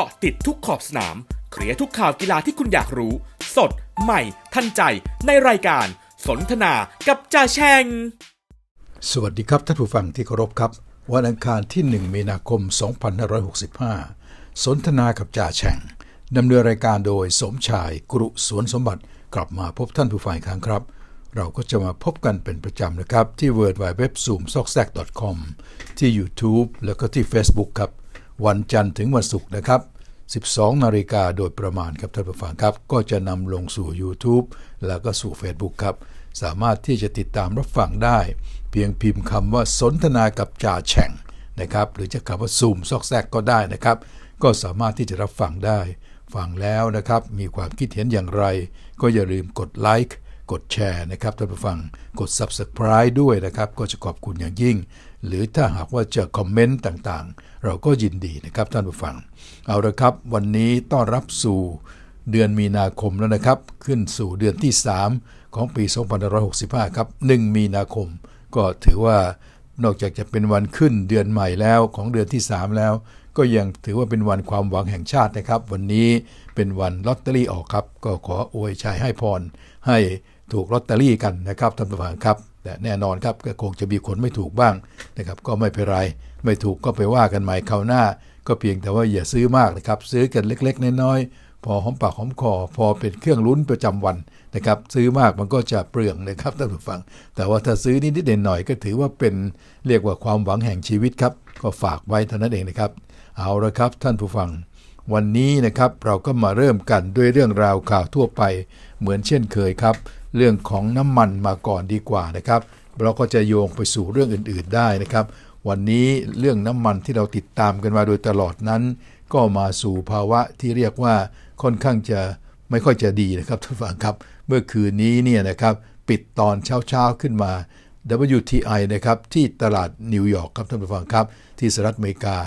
กาะติดทุกขอบสนาม เคลียร์ทุกข่าวกีฬาที่คุณอยากรู้ สด ใหม่ ทันใจ ในรายการ สนทนากับจ่าแชง สวัสดีครับ ท่านผู้ฟังที่เคารพครับ วันอังคารที่ 1 มีนาคม 2565 สนทนากับจ่าแชงดำเนินรายการโดยสมชาย กรุ สวนสมบัติ กลับมาพบท่านผู้ฟังครั้งครับ เราก็จะมาพบกันเป็นประจำนะครับที่ w w w z o o m s o c s a c c o m ที่ YouTube แล้วก็ที่ Facebook ครับวันจันทร์ถึงวันศุกร์นะครับ 12 นาฬิกาโดยประมาณครับท่านผู้ฟังครับ ก็จะนำลงสู่ YouTube แล้วก็สู่ Facebook ครับสามารถที่จะติดตามรับฟังได้ เพียงพิมพ์คำว่าสนทนากับจ่าแฉ่งนะครับหรือจะคำว่าซูมซอกแซกก็ได้นะครับ ก็สามารถที่จะรับฟังได้ฟังแล้วนะครับ มีความคิดเห็นอย่างไร ก็อย่าลืมกดไลค์กดแชร์นะครับท่านผู้ฟังกด Subscribe ด้วยนะครับ ก็จะขอบคุณอย่างยิ่งหรือถ้าหากว่าจะคอมเมนต์ต่างๆ เราก็ยินดีนะครับท่านผู้ฟังเอาละครับ วันนี้ต้อนรับสู่เดือนมีนาคมแล้วนะครับ ขึ้นสู่เดือนที่ 3 ของปี 2565 ครับ1มีนาคมก็ถือว่านอกจากจะเป็นวันขึ้นเดือนใหม่แล้ว ของเดือนที่ 3 แล้ว ก็ยังถือว่าเป็นวันความหวังแห่งชาตินะครับ วันนี้เป็นวันลอตเตอรี่ออกครับก็ขออวยชัยให้พร ให้ถูกลอตเตอรี่กันนะครับท่านผู้ฟังครับแต่แน่นอนครับ ก็คงจะมีคนไม่ถูกบ้างนะครับ ก็ไม่เป็นไรไม่ถูกก็ไปว่ากันใหม่คราวหน้า ก็เพียงแต่ว่าอย่าซื้อมากนะครับซื้อกันเล็กๆน้อยๆพอหอมปากหอมคอพอเป็นเครื่องลุ้นประจำวันนะครับ ซื้อมากมันก็จะเปลืองนะครับ ท่านผู้ฟัง แต่ว่าถ้าซื้อนิดๆหน่อยๆก็ถือว่าเป็นเรียกว่าความหวังแห่งชีวิตครับก็ฝากไว้เท่านั้นเองนะครับ เอาละครับท่านผู้ฟัง วันนี้นะครับเราก็มาเริ่มกันด้วยเรื่องราวข่าวทั่วไป เหมือนเช่นเคยครับเรื่องของน้ำมันมาก่อนดีกว่านะครับเราก็จะโยงไปสู่เรื่องอื่นๆได้นะครับ วันนี้เรื่องน้ำมันที่เราติดตามกันมาโดยตลอดนั้น ก็มาสู่ภาวะที่เรียกว่าค่อนข้างจะไม่ค่อยจะดีนะครับท่านฟังครับ เมื่อคืนนี้เนี่ยนะครับปิดตอนเช้าๆขึ้นมา WTI นะครับที่ตลาดนิวยอร์กครับท่านผู้ฟังครับที่สหรัฐอเมริกา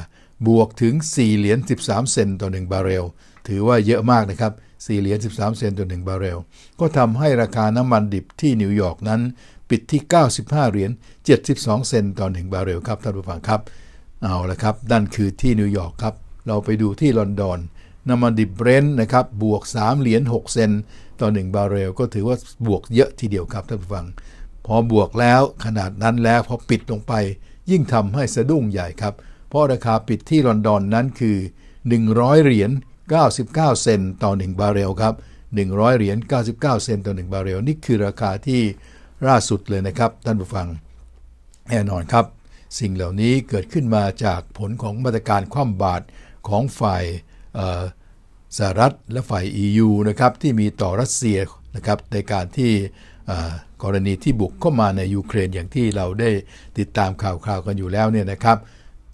บวกถึง 4 เหรียญ13 เซนต์ต่อ1บาร์เรลถือว่าเยอะมากนะครับ4เหรียญ13เซนต์ต่อ1บาร์เรลก็ทำให้ราคาน้ำมันดิบที่นิวยอร์กนั้นปิดที่ 95เหรียญ72 เซนต์ต่อ1บาร์เรลครับ ท่านผู้ฟังครับ เอาละครับนั่นคือที่นิวยอร์กครับเราไปดูที่ลอนดอน น้ำมันดิบเบรนท์นะครับ บวก 3เหรียญ6เซนต์ต่อ1บาร์เรลก็ถือว่าบวกเยอะทีเดียวครับท่านผู้ฟัง พอบวกแล้วขนาดนั้นแล้วพอปิดลงไป ยิ่งทำให้สะดุ้งใหญ่ครับเพราะราคาปิดที่ลอนดอนนั้นคือ 100เหรียญ99 เซนต์ต่อ 1 บาเรลครับ 100 เหรียญ 99 เซนต์ต่อ 1 บาเรลนี่คือราคาที่ล่าสุดเลยนะครับท่านผู้ฟังแน่นอนครับ สิ่งเหล่านี้เกิดขึ้นมาจากผลของมาตรการคว่ำบาตรของฝ่ายสหรัฐและฝ่าย EU นะครับ ที่มีต่อรัสเซียนะครับในการที่กรณีที่บุกเข้ามาในยูเครนอย่างที่เราได้ติดตามข่าวๆกันอยู่แล้วเนี่ยนะครับ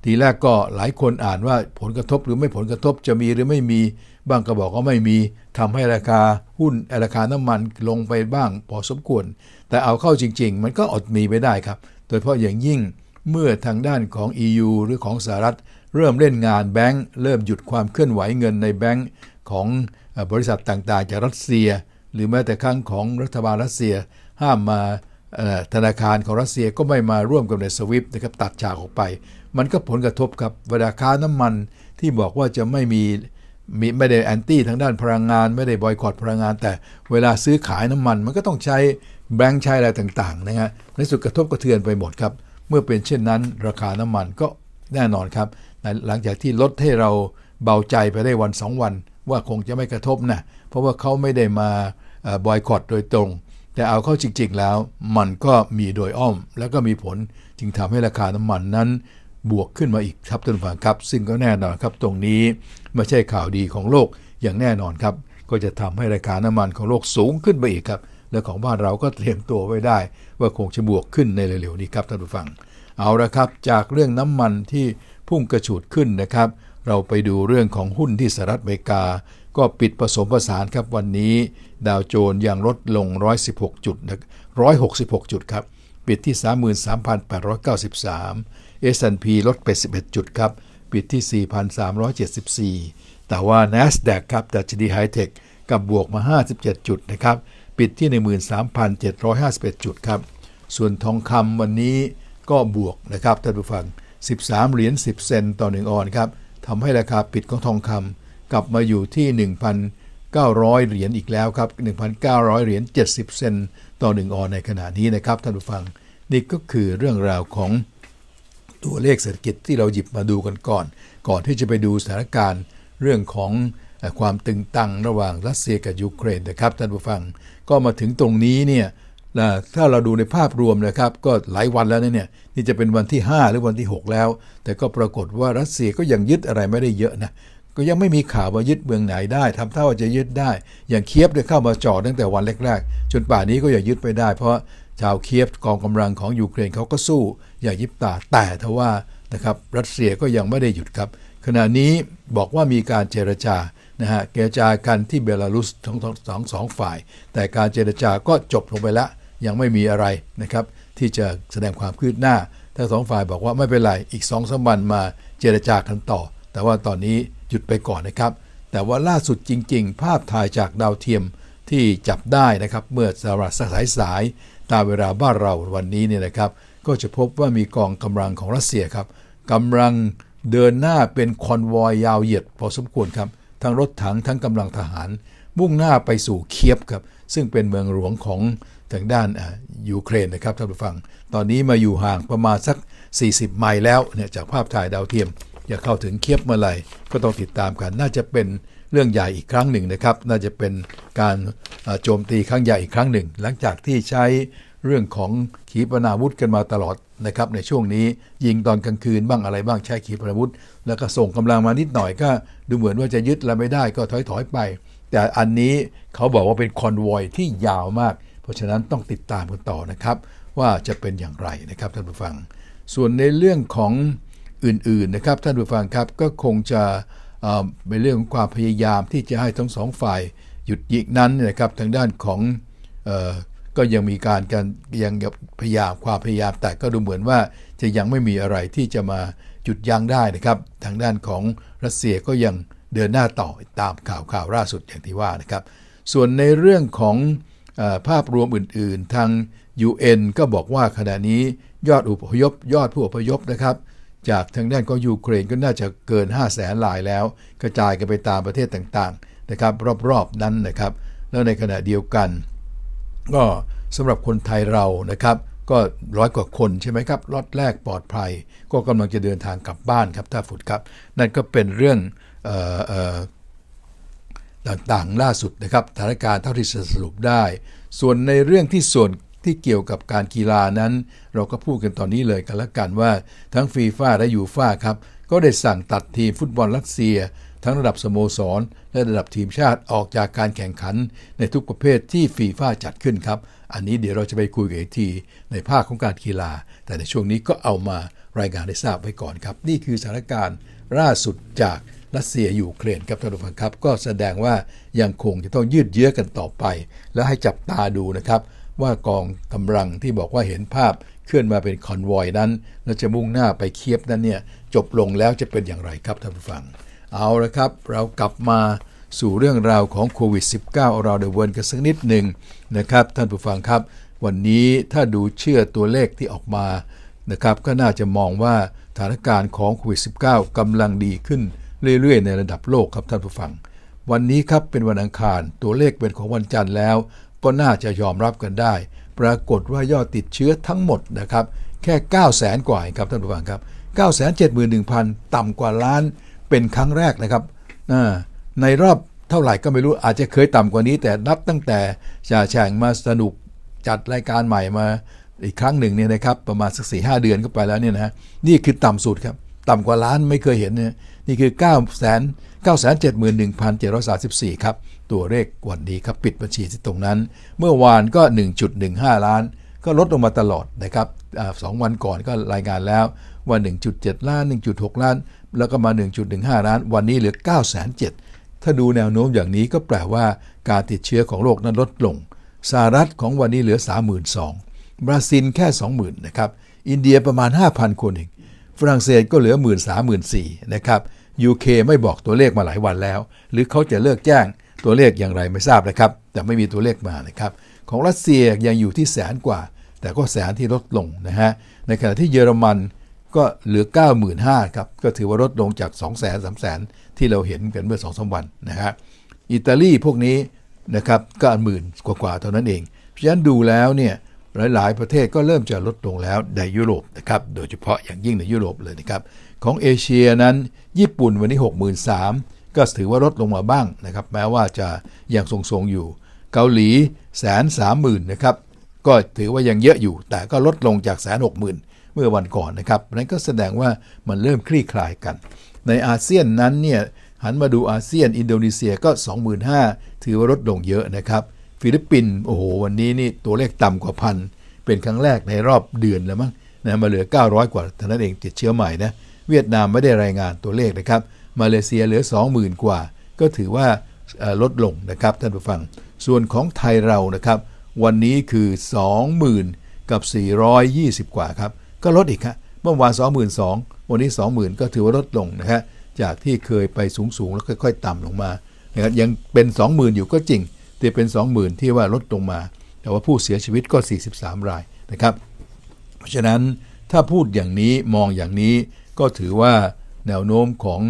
ทีแรกก็หลายคนอ่านว่าผลกระทบหรือไม่ผลกระทบจะมีหรือไม่มีบางก็บอกว่าไม่มี ทำให้ราคาหุ้นราคาน้ำมันลงไปบ้างพอสมควร แต่เอาเข้าจริง ๆ มันก็อดมีไปได้ครับ โดยเฉพาะอย่างยิ่งเมื่อทางด้านของ EU หรือของสหรัฐ เริ่มเล่นงานแบงค์เริ่มหยุดความเคลื่อนไหวเงินในแบงค์ของบริษัทต่างๆ จากรัสเซีย หรือแม้แต่ครั้งของรัฐบาลรัสเซียห้ามมาธนาคารของรัสเซียก็ไม่มาร่วมกับในสวิฟนะครับตัดฉากออกไป มันก็ผลกระทบครับเวลาค้าน้ำมันที่บอกว่าจะไม่มีมีไม่ได้แอนตี้ทางด้านพลังงาน ไม่ได้บอยคอรดพลังงาน แต่เวลาซื้อขายน้ำมัน มันก็ต้องใช้แบงค์ใช้อะไรต่างๆนะฮะในสุดกระทบกระเทือนไปหมดครับ เมื่อเป็นเช่นนั้น ราคาน้ำมันก็แน่นอนครับหลังจากที่ลดให้เราเบาใจไปได้วัน 2 วัน ว่าคงจะไม่กระทบนะเพราะว่าเขาไม่ได้มาบอยคอรดโดยตรงแต่เอาเข้าจริงๆ แล้วมันก็มีโดยอ้อมแล้วก็มีผลจึงทำให้ราคาน้ำมันนั้น บวกขึ้นมาอีกครับท่านผู้ฟังครับ ซึ่งก็แน่นอนครับตรงนี้ไม่ใช่ข่าวดีของโลกอย่างแน่นอนครับ ก็จะทำให้ราคาน้ำมันของโลกสูงขึ้นไปอีกครับและของบ้านเราก็เตรียมตัวไว้ได้ ว่าคงจะบวกขึ้นในเร็วๆนี้ครับท่านผู้ฟังเอาละครับจากเรื่องน้ำมันที่พุ่งกระฉูดขึ้นนะครับ เราไปดูเรื่องของหุ้นที่สหรัฐอเมริกาก็ปิดผสมผสานครับวันนี้ ดาวโจนส์ยังลดลง 116 จุด166 จุดครับ ปิดที่ 33,893 S&P ลดไป 11 จุดครับ ปิดที่ 4,374 แต่ว่า NASDAQ ครับดัชนีไฮเทคกับบวกมา 57 จุดนะครับ ปิดที่ 13,751จุดครับ ส่วนทองคำวันนี้ก็บวกนะครับท่านผู้ฟัง 13 เหรียญ 10 เซนต์ต่อ1ออนครับทำให้ราคาปิดของทองคำกลับมาอยู่ที่ 1,900 เหรียญอีกแล้วครับ 1,900 เหรียญ70 เซนต่อ 1ออนในขณะนี้นะครับท่านผู้ฟังนี่ก็คือเรื่องราวของตัวเลขเศรษฐกิจที่เราหยิบมาดูกันก่อน ก่อนที่จะไปดูสถานการณ์เรื่องของความตึงตังระหว่างรัสเซียกับยูเครนนะครับท่านผู้ฟัง ก็มาถึงตรงนี้เนี่ยถ้าเราดูในภาพรวมนะครับ ก็หลายวันแล้วเนี่ยนี่จะเป็นวันที่ 5 หรือวันที่ 6 แล้ว แต่ก็ปรากฏว่ารัสเซียก็ยังยึดอะไรไม่ได้เยอะนะก็ยังไม่มีข่าวว่ายึดเมืองไหนได้ ทำเท่าจะยึดได้ อย่างเคียบเลยเข้ามาจอดตั้งแต่วันแรกๆ จนป่านนี้ก็ยังยึดไปได้เพราะชาวเคียบกองกำลังของยูเครนเขาก็สู้ อย่างยิบตา แต่ทว่านะครับรัสเซียก็ยังไม่ได้หยุดครับ ขณะนี้บอกว่ามีการเจรจานะฮะเจรจากันที่เบลารุสทั้งสองสองฝ่าย แต่การเจรจาก็จบลงไปแล้วยังไม่มีอะไรนะครับ ที่จะแสดงความคืบหน้า ทั้งสองฝ่ายบอกว่าไม่เป็นไร อีกสองสามวันมาเจรจากันต่อ แต่ว่าตอนนี้หยุดไปก่อนนะครับ แต่ว่าล่าสุดจริง ๆ ภาพถ่ายจากดาวเทียมที่จับได้นะครับเมื่อสารัฐสายสาย ตามเวลาบ้านเราวันนี้เนี่ยนะครับ ก็จะพบว่ามีกองกำลังของรัสเซียครับกำลังเดินหน้าเป็นคอนวอยยาวเหยียดพอสมควรครับ ทั้งรถถังทั้งกำลังทหารมุ่งหน้าไปสู่เคียบครับซึ่งเป็นเมืองหลวงของทางด้านยูเครนนะครับท่านผู้ฟังตอนนี้มาอยู่ห่างประมาณสัก 40ไมล์แล้วเนี่ยจากภาพถ่ายดาวเทียมจะเข้าถึงเคียบเมื่อไหร่ก็ต้องติดตามกันน่าจะเป็นเรื่องใหญ่อีกครั้งหนึ่งนะครับ น่าจะเป็นการโจมตีครั้งใหญ่อีกครั้งหนึ่ง หลังจากที่ใช้เรื่องของขีปนาวุธกันมาตลอดนะครับในช่วงนี้ยิงตอนกลางคืนบ้างอะไรบ้างใช้ขีปนาวุธแล้วก็ส่งกำลังมานิดหน่อยก็ ดูเหมือนว่าจะยึดแล้วไม่ได้ก็ถอยๆไปแต่อันนี้เขาบอกว่าเป็นคอนวอยที่ยาวมาก เพราะฉะนั้นต้องติดตามกันต่อนะครับ ว่าจะเป็นอย่างไรนะครับท่านผู้ฟัง ส่วนในเรื่องของอื่นๆนะครับท่านผู้ฟังครับก็คงจะเป็นเรื่องของความพยายามที่จะให้ทั้งสองฝ่ายหยุดยิกนั้นนะครับทางด้านของก็ยังมีการกันยังพยายามความพยายามแต่ก็ดูเหมือนว่าจะยังไม่มีอะไรที่จะมาหยุดยั้งได้นะครับทางด้านของรัสเซียก็ยังเดินหน้าต่อตามข่าวข่าวล่าสุดอย่างที่ว่านะครับส่วนในเรื่องของอภาพรวมอื่น ๆ ทาง UN ก็บอกว่าขณะนี้ยอดอุพยพ ยอดผู้อพยพนะครับจากทางด้านของยูเครนก็น่าจะเกิน5 0 0แสนลายแล้วกระจายกันไปตามประเทศต่างๆนะครับ รอบๆนั้นนะครับแล้วในขณะเดียวกัน ก็สำหรับคนไทยเรานะครับก็ร้อยกว่าคนใช่ไหมครับลอดแรกปลอดภัยก็กำลังจะเดินทางกลับบ้านครับท่าฝุดครับ นั่นก็เป็นเรื่องต่างๆล่าสุดนะครับสถานการณ์เท่าที่สรุปได้ ส่วนในเรื่องที่ส่วนที่เกี่ยวกับการกีฬานั้น เราก็พูดกันตอนนี้เลยกันละกันว่าทั้งฟีฟ่าและยูฟ่าครับก็ได้สั่งตัดทีมฟุตบอลรัสเซีย ทั้งระดับสโมสร และระดับทีมชาติออกจากการแข่งขันในทุกประเภทที่ฟีฟ่าจัดขึ้นครับอันนี้เดี๋ยวเราจะไปคุยกันอีกทีในภาคของการกีฬา แต่ในช่วงนี้ก็เอามารายงานให้ทราบไว้ก่อนครับนี่คือสถานการณ์ล่าสุดจากรัสเซียอยู่เครนครับท่านผู้ฟังครับก็แสดงว่ายังคงจะต้องยืดเยื้อกันต่อไป และให้จับตาดูนะครับว่ากองกำลังที่บอกว่าเห็นภาพเคลื่อนมาเป็นคอนวอยนั้น และจะมุ่งหน้าไปเคียบนั้นเนี่ยจบลงแล้วจะเป็นอย่างไรครับ ท่านผู้ฟัง เอาละครับเรากลับมาสู่เรื่องราวของโควิด -19 เราเดวินกันสักนิดหนึ่งนะครับ ท่านผู้ฟังครับ วันนี้ถ้าดูเชื่อตัวเลขที่ออกมานะครับ ก็น่าจะมองว่าสถานการณ์ของโควิด -19 กำลังดีขึ้นเรื่อยๆ ในระดับโลกครับท่านผู้ฟัง วันนี้ครับเป็นวันอังคารตัวเลขเป็นของวันจันทร์แล้วก็น่าจะยอมรับกันได้ ปรากฏว่ายอดติดเชื้อทั้งหมดนะครับ แค่ 9 0 0แสนกว่าครับ ท่านผู้ฟังครับ 9 7 1 0 0 0 ต่ำกว่าล้านเป็นครั้งแรกนะครับ ในรอบเท่าไหร่ก็ไม่รู้อาจจะเคยต่ำกว่านี้ แต่นับตั้งแต่ชาแฉ่งมาสนุกจัดรายการใหม่มาอีกครั้งหนึ่งเนี่ยนะครับประมาณสักสี่ห้าเดือนก็ไปแล้วเนี่ยนะนี่คือต่ำสุดครับต่ำกว่าล้านไม่เคยเห็นเนี่ยนี่คือ 9 9 7 1 7 3 4ครับตัวเลขวันนี้ครับปิดบัญชีที่ตรงนั้น เมื่อวานก็ 1.15 ล้าน ก็ลดลงมาตลอดนะครับสองวันก่อนก็รายงานแล้วว่า1.7 ล้าน 1.6 ล้าน แล้วก็มา 1.15 ล้าน วันนี้เหลือ 9 0 0 0 0ถ้าดูแนวโน้มอย่างนี้ก็แปลว่าการติดเชื้อของโลกนั้นลดลงสหรัฐของวันนี้เหลือ 32,000 บราซิลแค่ 20,000 นะครับอินเดียประมาณ 5,000คนเองฝรั่งเศสก็เหลือ1 3 4 0 0นะครับยูเคไม่บอกตัวเลขมาหลายวันแล้ว หรือเขาจะเลิกแจ้งตัวเลขอย่างไรไม่ทราบนะครับแต่ไม่มีตัวเลขมานะครับของรัสเซียยังอยู่ที่แสนกว่า แต่ก็แสนที่ลดลงนะฮะในขณะที่เยอรมันก็เหลือ 95,000 ครับ ก็ถือว่าลดลงจาก 2 0 0 0 0 0 0 0 0 ที่เราเห็นกันเมื่อ2อสวันนะฮะอิตาลีพวกนี้นะครับก็หมื่นกว่าาเท่านั้นเอง เพราะฉะนั้นดูแล้วเนี่ยหลายๆ ประเทศก็เริ่มจะลดลงแล้วในยุโรปนะครับโดยเฉพาะอย่างยิ่งในยุโรปเลยนะครับของเอเชียนั้นญี่ปุ่นวันนี้ 6 3 0 0 0ก็ถือว่าลดลงมาบ้างนะครับแม้ว่าจะยังทรงๆ อยู่เกาหลีแสนสามหมื่นนะครับก็ถือว่ายังเยอะอยู่แต่ก็ลดลงจากแสนหกหมื่นเมื่อวันก่อนนะครับนั้นก็แสดงว่ามันเริ่มคลี่คลายกัน ในอาเซียนนั้นเนี่ยหันมาดูอาเซียนอินโดนีเซียก็ 25,000 ถือว่าลดลงเยอะนะครับ ฟิลิปปินส์โอ้โห วันนี้นี่ตัวเลขต่ำกว่าพันเป็นครั้งแรกในรอบเดือนแล้วมั้งนะมาเหลือ900 กว่าเท่านั้นเองติดเชื้อใหม่นะเวียดนามไม่ได้รายงานตัวเลขนะครับมาเลเซียเหลือ 20,000 กว่า ก็ถือว่าลดลงนะครับท่านผู้ฟัง ส่วนของไทยเรานะครับ วันนี้คือ 20,000กับ420 กว่าครับก็ลดอีกครับเมื่อวาน22,000วันนี้ 20,000 ก็ถือว่าลดลงนะฮะจากที่เคยไปสูงสูงแล้วค่อย ๆ ต่ำลงมานะครับยังเป็น 20,000 อยู่ก็จริงแต่เป็น 20,000 ที่ว่าลดลงมา แต่ว่าผู้เสียชีวิตก็ 43 รายนะครับ เพราะฉะนั้นถ้าพูดอย่างนี้มองอย่างนี้ก็ถือว่าแนวโน้มของ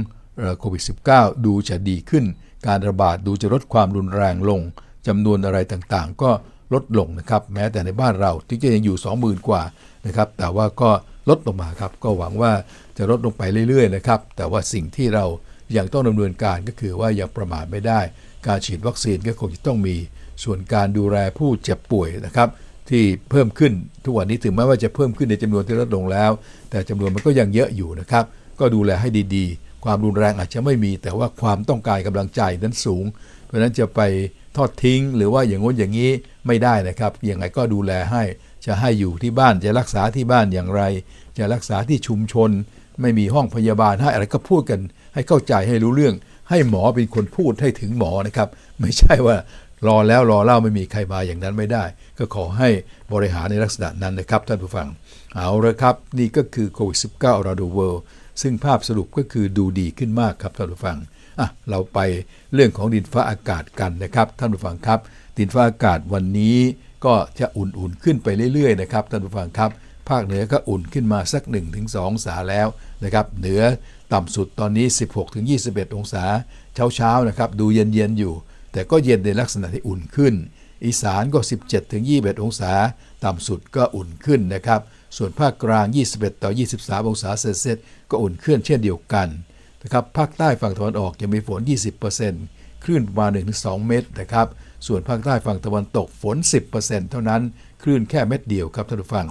โควิด -19 ดูจะดีขึ้น การระบาดดูจะลดความรุนแรงลง จำนวนอะไรต่างๆ ก็ลดลงนะครับ แม้แต่ในบ้านเรา ที่จะยังอยู่ 20,000กว่านะครับ แต่ว่าก็ลดลงมาครับ ก็หวังว่าจะลดลงไปเรื่อยๆนะครับ แต่ว่าสิ่งที่เรายังต้องดำเนินการก็คือว่ายังประมาทไม่ได้ การฉีดวัคซีนก็คงจะต้องมี ส่วนการดูแลผู้เจ็บป่วยนะครับที่เพิ่มขึ้น ทุกวันนี้ถึงแม้ว่าจะเพิ่มขึ้นในจำนวนที่ลดลงแล้ว แต่จำนวนมันก็ยังเยอะอยู่นะครับ ก็ดูแลให้ดีๆความรุนแรงอาจจะไม่มีแต่ว่าความต้องการกำลังใจนั้นสูงเพราะฉะนั้นจะไปทอดทิ้งหรือว่าอย่างง้นอย่างนี้ไม่ได้นะครับยังไงก็ดูแลให้จะให้อยู่ที่บ้านจะรักษาที่บ้านอย่างไร จะรักษาที่ชุมชน ไม่มีห้องพยาบาลให้อะไรก็พูดกัน ให้เข้าใจให้รู้เรื่อง ให้หมอเป็นคนพูดให้ถึงหมอนะครับ ไม่ใช่ว่ารอแล้วรอเล่าไม่มีใครมาอย่างนั้นไม่ได้ ก็ขอให้บริหารในลักษณะนั้นนะครับท่านผู้ฟังเอาละครับนี่ก็คือโควิด -19 อาราดูเวิลด์ซึ่งภาพสรุปก็คือดูดีขึ้นมากครับท่านผู้ฟัง อ่ะเราไปเรื่องของดินฟ้าอากาศกันนะครับ ท่านผู้ฟังครับ ดินฟ้าอากาศวันนี้ก็จะอุ่นๆขึ้นไปเรื่อยๆนะครับท่านผู้ฟังครับ ภาคเหนือก็อุ่นขึ้นมาสัก 1-2องศาแล้วนะครับ เหนือต่ำสุดตอนนี้ 16-21 องศา เช้าๆนะครับ ดูเย็นๆอยู่ แต่ก็เย็นในลักษณะที่อุ่นขึ้น อีสานก็ 17-21 องศา ต่ำสุดก็อุ่นขึ้นนะครับส่วนภาคกลาง 21 ต่อ 23 องศาเซลเซียสก็อุ่นเคลื่อนเช่นเดียวกันนะครับ ภาคใต้ฝั่งตะวันออกยังมีฝน 20%คลื่นประมาณ 1-2 เมตรนะครับ ส่วนภาคใต้ฝั่งตะวันตกฝน 10%เท่านั้นคลื่นแค่เม็ดเดียวครับท่านผู้ฟัง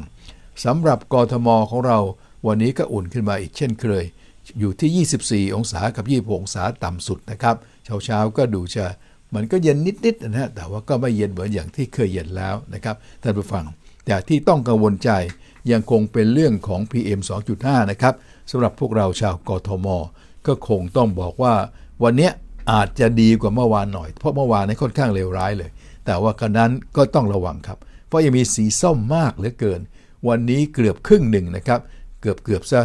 สำหรับกรทมของเรา วันนี้ก็อุ่นขึ้นมาอีกเช่นเคย อยู่ที่ 24 องศา กับ 26 องศาต่ำสุดนะครับ เช้าๆ ก็ดูจะ มันก็เย็นนิดๆ นะฮะแต่ว่าก็ไม่เย็นเหมือนอย่างที่เคยเย็นแล้วนะครับ ท่านผู้ฟังแต่ที่ต้องกังวลใจยังคงเป็นเรื่องของ PM 2.5 นะครับสำหรับพวกเราชาวกทม ก็คงต้องบอกว่าวันนี้อาจจะดีกว่าเมื่อวานหน่อย เพราะเมื่อวานนี้ค่อนข้างเลวร้ายเลย แต่ว่าการนั้นก็ต้องระวังครับ เพราะยังมีสีส้มมากเหลือเกิน วันนี้เกือบครึ่งหนึ่งนะครับเกือบเกือบซะ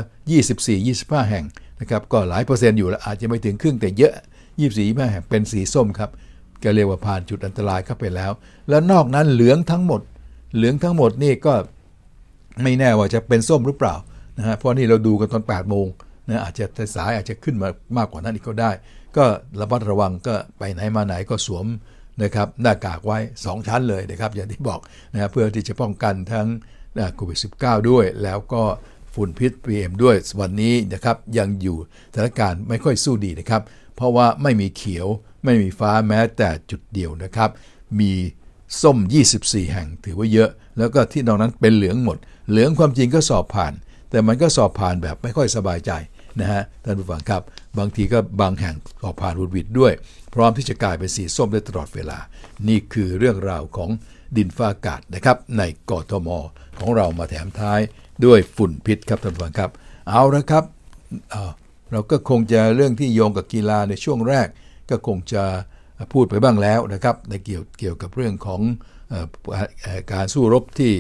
24-25 แห่งนะครับก็หลายเปอร์เซ็นต์อยู่แล้วอาจจะไม่ถึงครึ่งแต่เยอะ 24-25 แห่งเป็นสีส้มครับก็เรียกว่าผ่านจุดอันตรายเข้าไปแล้ว แล้วนอกนั้นเหลืองทั้งหมดเหลืองทั้งหมดนี่ก็ไม่แน่ว่าจะเป็นส้มหรือเปล่านะฮะเพราะนี่เราดูกันตอน8ปดโมงนะอาจจะสาย อาจจะขึ้นมามากกว่านั้นอีกก็ได้ ก็ระมัดระวังก็ไปไหนมาไหนก็สวมนะครับ หน้ากากไว้ 2 ชั้นเลยนะครับ อย่างที่บอกนะเพื่อที่จะป้องกันทั้งโควิด -19 ด้วยแล้วก็ฝุ่นพิษ PM ด้วย วันนี้นะครับ ยังอยู่สถานการณ์ไม่ค่อยสู้ดีนะครับ เพราะว่าไม่มีเขียวไม่มีฟ้าแม้แต่จุดเดียวนะครับ มีส้ม24แห่ง ถือว่าเยอะ แล้วก็ที่นอกนั้น เป็นเหลืองหมด เหลืองความจริงก็สอบผ่าน แต่มันก็สอบผ่านแบบไม่ค่อยสบายใจนะฮะ ท่านผู้ฟังครับ บางทีก็บางแห่งสอบผ่านวุดวิดด้วย พร้อมที่จะกลายเป็นสีส้มได้ตลอดเวลา นี่คือเรื่องราวของดินฟ้าอากาศนะครับ ในกทมของเรา มาแถมท้ายด้วยฝุ่นพิษครับท่านผู้ฟังครับ เอาละครับ เราก็คงจะเรื่องที่โยงกับกีฬาในช่วงแรกก็คงจะพูดไปบ้างแล้ว นะครับ ในเกี่ยวเกี่ยวกับเรื่องของการสู้รบที่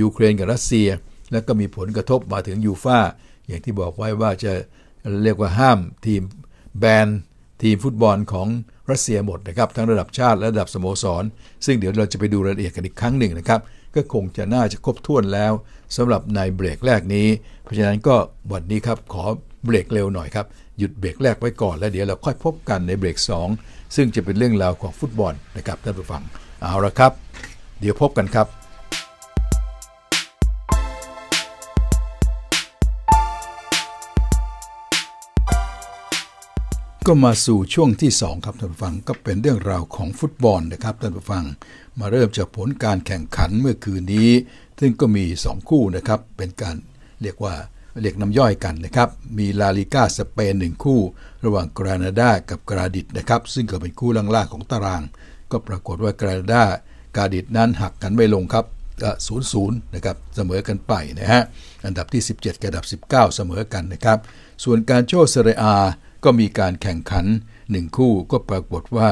ยูเครนกับรัสเซีย แล้วก็มีผลกระทบมาถึงยูฟ่าอย่างที่บอกไว้ว่าจะเรียกว่าห้าม ทีมแบนทีมฟุตบอลของรัสเซียหมดนะครับทั้งระดับชาติและระดับสโมสร ซึ่งเดี๋ยวเราจะไปดูรายละเอียดกันอีกครั้งหนึ่งนะครับ ก็คงจะน่าจะครบถ้วนแล้วสำหรับในเบรกแรกนี้ เพราะฉะนั้นก็วันนี้ครับขอเบรกเร็วหน่อยครับ หยุดเบรกแรกไว้ก่อนแล้วเดี๋ยวเราค่อยพบกันในเบรก 2 ซึ่งจะเป็นเรื่องราวของฟุตบอลนะครับท่านผู้ฟัง เอาละครับ เดี๋ยวพบกันครับ ก็มาสู่ช่วงที่ 2ครับท่านผู้ฟังก็เป็นเรื่องราวของฟุตบอลนะครับท่านผู้ฟัง มาเริ่มจากผลการแข่งขันเมื่อคืนนี้ ซึ่งก็มี 2 คู่นะครับเป็นการเรียกว่าเรียกน้ำย่อยกันนะครับ มีลาลิก้าสเปนหนึ่งคู่ ระหว่างกรานาดากับกราดิดนะครับ ซึ่งก็เป็นคู่ล่างๆของตาราง ก็ปรากฏว่ากรานาดากราดิดนั้นหักกันไม่ลงครับศูนย์ศูนย์นะครับเสมอกันไปนะฮะอันดับที่ 17กับอันดับ 19 เสมอกันนะครับ ส่วนการโชว์เซเรอา ก็มีการแข่งขัน 1 คู่ก็ปรากฏว่า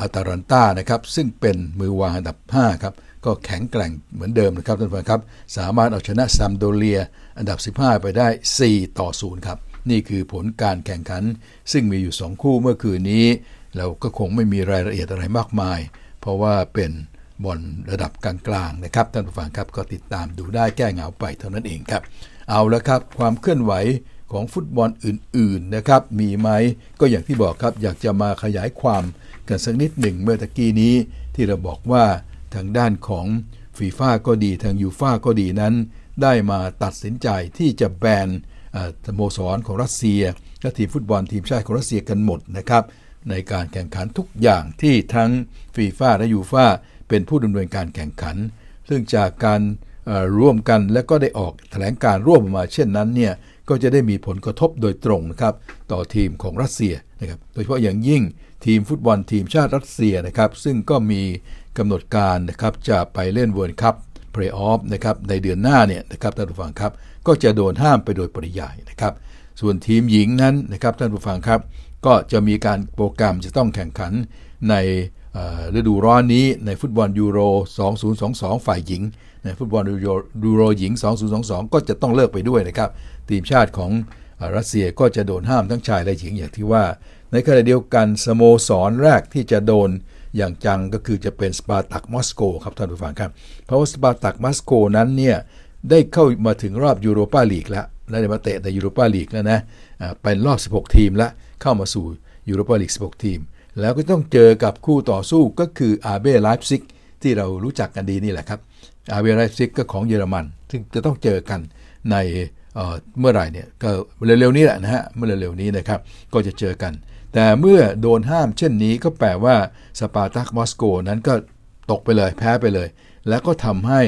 อาตารันตานะครับ ซึ่งเป็นมือวางอันดับ 5 ครับก็แข็งแกร่งเหมือนเดิมนะครับท่านผู้ชมครับสามารถเอาชนะซัมโดเลีย อันดับ 15 ไปได้ 4 ต่อ0ครับนี่คือผลการแข่งขัน ซึ่งมีอยู่ 2 คู่เมื่อคืนนี้ เราก็คงไม่มีรายละเอียดอะไรมากมาย เพราะว่าเป็นบอลระดับกลางงนะครับท่านผู้ฟังครับก็ติดตามดูได้แก้เหงาไปเท่านั้นเองครับเอาละครับความเคลื่อนไหวของฟุตบอลอื่นๆนะครับมีไหม ก็อย่างที่บอกครับอยากจะมาขยายความกันสักนิดหนึ่งเมื่อตะกี้นี้ที่เราบอกว่าทางด้านของฟีฟ่าก็ดีทางยูฟ่าก็ดีนั้น ได้มาตัดสินใจที่จะแบนสโมสรของรัสเซีย และทีมฟุตบอลทีมชาติของรัสเซียกันหมดนะครับ ในการแข่งขันทุกอย่างที่ทั้งฟีฟ่าและยูฟ่าเป็นผู้ดำเนินการแข่งขัน ซึ่งจากการร่วมกันและก็ได้ออกแถลงการร่วมมา เช่นนั้นเนี่ยก็จะได้มีผลกระทบโดยตรงนะครับต่อทีมของรัสเซียนะครับโดยเฉพาะอย่างยิ่งทีมฟุตบอลทีมชาติรัสเซียนะครับซึ่งก็มีกำหนดการนะครับจะไปเล่นเวิร์ลคัพเพลย์ออฟนะครับในเดือนหน้าเนี่ยนะครับท่านผู้ฟังครับก็จะโดนห้ามไปโดยปริยายนะครับส่วนทีมหญิงนั้นนะครับท่านผู้ฟังครับก็จะมีการโปรแกรมจะต้องแข่งขันในฤดูร้อนนี้ในฟุตบอลยูโร 2022 ฝ่ายหญิง ในฟุตบอลยูโรหญิง 2022 ก็จะต้องเลิกไปด้วยนะครับทีมชาติของรัสเซียก็จะโดนห้ามทั้งชายและหญิงอย่างที่ว่า ในขณะเดียวกันสโมสรแรกที่จะโดนอย่างจังก็คือจะเป็นสปาร์ตักมอสโกครับท่านผู้ฟังครับ เพราะว่าสปาร์ตักมอสโกนั้นเนี่ย ได้เข้ามาถึงรอบยูโรปาลีกแล้วและได้มาเตะในยูโรปาลีกแล้วนะเป็นรอบ 16 ทีมแล้ว เข้ามาสู่ยูโรปาลีก 16 ทีม แล้วก็ต้องเจอกับคู่ต่อสู้ก็คืออาเบ้ไลฟ์ซิกที่เรารู้จักกันดีนี่แหละครับ อาเบ้ไลฟ์ซิกก็ของเยอรมัน ซึ่งจะต้องเจอกันในเมื่อไหร่เนี่ยก็เร็วๆนี้แหละนะฮะเมื่อเร็วๆนี้นะครับก็จะเจอกันแต่เมื่อโดนห้ามเช่นนี้ก็แปลว่าสปาร์ตักมอสโกนั้นก็ตกไปเลยแพ้ไปเลย แล้วก็ทำให้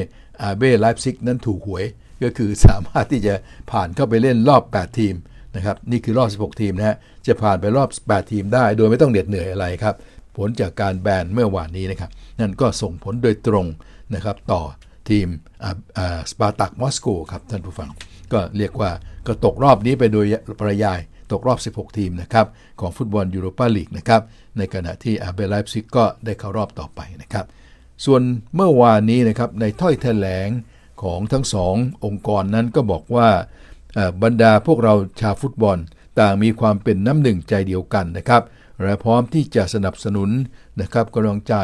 อาเบ้ไลฟ์ซิกนั้นถูกหวย ก็คือสามารถที่จะผ่านเข้าไปเล่นรอบ 8 ทีมนะครับนี่คือรอบ 16 ทีมนะฮะจะผ่านไปรอบ 8 ทีมได้ โดยไม่ต้องเหน็ดเหนื่อยอะไรครับผลจากการแบนเมื่อวานนี้นะครับนั่นก็ส่งผลโดยตรงนะครับต่อทีมสปาร์ตักมอสโกครับท่านผู้ฟังก็เรียกว่าก็ตกรอบนี้ไปโดยประยายตกรอบ 16 ทีมนะครับของฟุตบอลยูโรปาลีกนะครับในขณะที่อาเบไลฟ์ซิกก็ได้เข้ารอบต่อไปนะครับส่วนเมื่อวานนี้นะครับในถ้อยแถลงของทั้งสององค์กรนั้นก็บอกว่าบรรดาพวกเราชาวฟุตบอลต่างมีความเป็นน้ำหนึ่งใจเดียวกันนะครับและพร้อมที่จะสนับสนุนนะครับกำลังใจ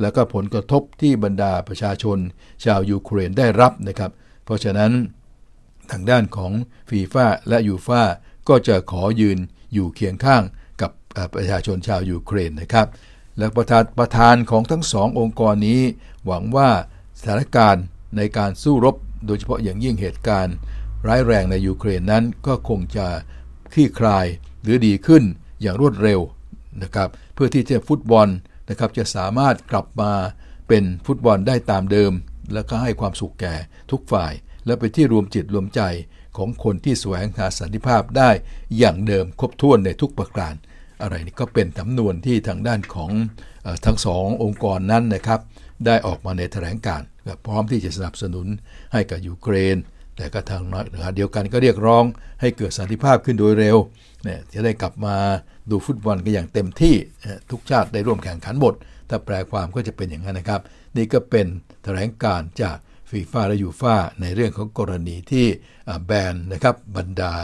และก็ผลกระทบที่บรรดาประชาชน ชาวยูเครนได้รับนะครับ เพราะฉะนั้นทางด้านของฟีฟ่าและยูฟ่าก็จะขอยืนอยู่เคียงข้างกับประชาชนชาวยูเครนนะครับและประธานประธานของทั้งสององค์กรนี้ หวังว่าสถานการณ์ในการสู้รบโดยเฉพาะอย่างยิ่งเหตุการณ์ ร้ายแรงในยูเครนนั้นก็คงจะคลี่คลายหรือดีขึ้นอย่างรวดเร็วนะครับเพื่อที่จะฟุตบอลนะครับจะสามารถกลับมาเป็นฟุตบอลได้ตามเดิม และก็ให้ความสุขแก่ทุกฝ่าย และไปที่รวมจิตรวมใจของคนที่แสวงหาสันติภาพได้อย่างเดิมครบถ้วนในทุกประการอะไรนี่ก็เป็นสำนวนที่ทางด้านของทั้งสององค์กรนั้นนะครับ ได้ออกมาในแถลงการ พร้อมที่จะสนับสนุนให้กับยูเครนแต่ก็ทางน้อยเดียวกันก็เรียกร้องให้เกิดสันติภาพขึ้นโดยเร็วเนี่ยจะได้กลับมาดูฟุตบอลกันอย่างเต็มที่ทุกชาติได้ร่วมแข่งขันหมดถ้าแปลความก็จะเป็นอย่างนั้นนะครับนี่ก็เป็นแถลงการจากฟีฟ่าและยูฟ่าในเรื่องของกรณีที่แบนนะครับบรรดา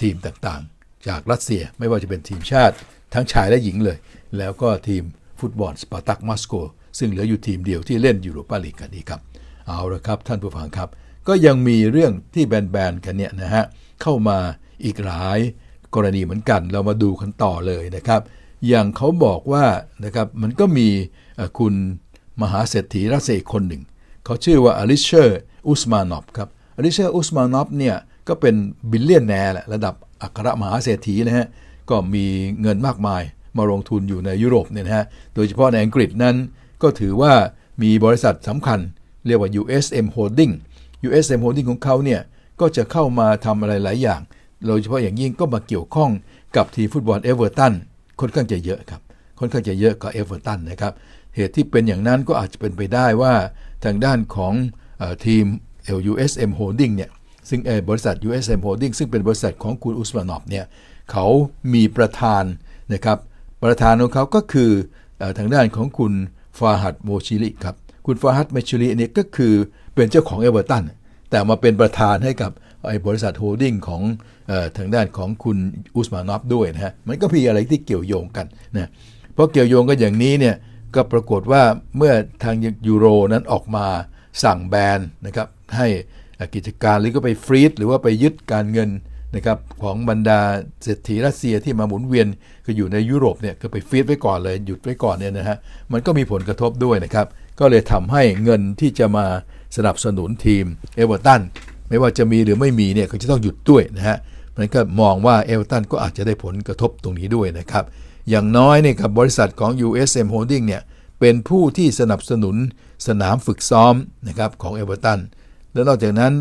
ทีมต่างๆ จากรัสเซียไม่ว่าจะเป็นทีมชาติทั้งชายและหญิงเลย แล้วก็ทีมฟุตบอล สปาร์ตักมอสโกซึ่งเหลืออยู่ทีมเดียวที่เล่นยูโรปาลีกกันนี้ครับเอาละครับ ท่านผู้ฟังครับ ก็ยังมีเรื่องที่แบนๆกันเนี่ยนะฮะเข้ามาอีกหลายกรณีเหมือนกัน เรามาดูกันต่อเลยนะครับอย่างเขาบอกว่านะครับมันก็มีคุณมหาเศรษฐีรัสเซียคนหนึ่งเขาชื่อว่าอลิเชอร์ อุสมานอบครับอลิเชอร์ อุสมานอบเนี่ยก็เป็นบิลเลียนแนร์ระดับอัครมหาเศรษฐีนะฮะ ก็มีเงินมากมายมาลงทุนอยู่ในยุโรปเนี่ยนะฮะ โดยเฉพาะในอังกฤษนั้นก็ถือว่ามีบริษัทสำคัญเรียกว่า USM Holding USM Holding ของเขาเนี่ยก็จะเข้ามาทำอะไรหลายอย่าง โดยเฉพาะอย่างยิ่งก็มาเกี่ยวข้องกับทีฟุตบอลเอเวอร์ตันค่อนข้างจะเยอะครับ ค่อนข้างจะเยอะกับเอเวอร์ตันนะครับ เหตุที่เป็นอย่างนั้นก็อาจจะเป็นไปได้ว่าทางด้านของอทีม LUSM Holding เนี่ยซึ่งบริษัท USM Holding ซึ่งเป็นบริษัทของคุณอุสมานอบเนี่ยเขามีประธานนะครับประธานของเขาก็คืออทางด้านของคุณฟาฮัดโมชิลิครับ คุณฟาฮัดโมชิลิเนี่ยก็คือเป็นเจ้าของเอเวอร์ตันแต่มาเป็นประธานให้กับไอ้บริษัทโฮลดิ้งของอทางด้านของคุณอุสมานอบด้วยนะฮะมันก็มีอะไรที่เกี่ยวโยงกันนะเพราะเกี่ยวโยงกันอย่างนี้เนี่ยก็ปรากฏว่าเมื่อทางยูโรนั้นออกมาสั่งแบนนะครับให้กิจการหรือก็ไปฟรีด หรือว่าไปยึดการเงินนะครับของบรรดาเศรษฐีรัสเซียที่มาหมุนเวียน ก็อยู่ในยุโรปเนี่ยก็ไปฟรีดไว้ก่อนเลย หยุดไว้ก่อนเนี่ยนะฮะมันก็มีผลกระทบด้วยนะครับ ก็เลยทำให้เงินที่จะมาสนับสนุนทีมเอเวอร์ตันไม่ว่าจะมีหรือไม่มีเนี่ยก็จะต้องหยุดด้วยนะฮะมันก็มองว่าเอเวอร์ตันก็อาจจะได้ผลกระทบตรงนี้ด้วยนะครับอย่างน้อยเนี่ยกับบริษัทของ USM Holding เนี่ยเป็นผู้ที่สนับสนุนสนามฝึกซ้อมนะครับของเอเวอร์ตันและนอกจากนั้น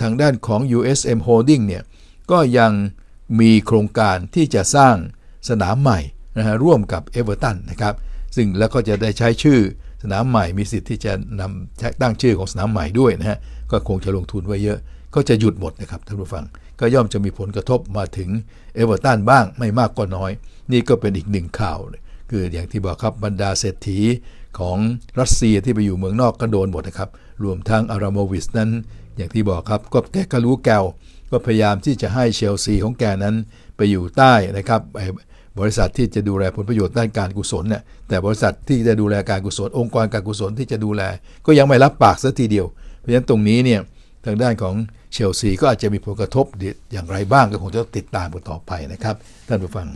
ทางด้านของ USM Holding เนี่ยก็ยังมีโครงการที่จะสร้างสนามใหม่นะฮะร่วมกับเอเวอร์ตันนะครับซึ่งแล้วก็จะได้ใช้ชื่อสนามใหม่ มีสิทธิ์ที่จะนำตั้งชื่อของสนามใหม่ด้วยนะฮะก็คงจะลงทุนไว้เยอะ ก็จะหยุดหมดนะครับท่านผู้ฟังก็ย่อมจะมีผลกระทบมาถึงเอเวอร์ตันบ้างไม่มากก็น้อย นี่ก็เป็นอีกหนึ่งข่าว คืออย่างที่บอกครับบรรดาเศรษฐีของรัสเซีย ที่ไปอยู่เมืองนอกก็โดนหมดนะครับ รวมทั้งอารามมวิสนั้น อย่างที่บอกครับก็แกก็รู้แกวก็พยายามที่จะให้เชลซีของแกนั้นไปอยู่ใต้นะครับ บริษัทที่จะดูแลผลประโยชน์ด้านการกุศลเนี่ยแต่บริษัทที่จะดูแลการกุศล องค์กรการกุศลที่จะดูแล ก็ยังไม่รับปากักทีเดียวเพราะฉะนั้นตรงนี้เนี่ยทางด้านของเชลซีก็อาจจะมีผลกระทบอย่างไรบ้างก็คงจะติดตามกันต่อไปนะครับท่านผู้ฟัง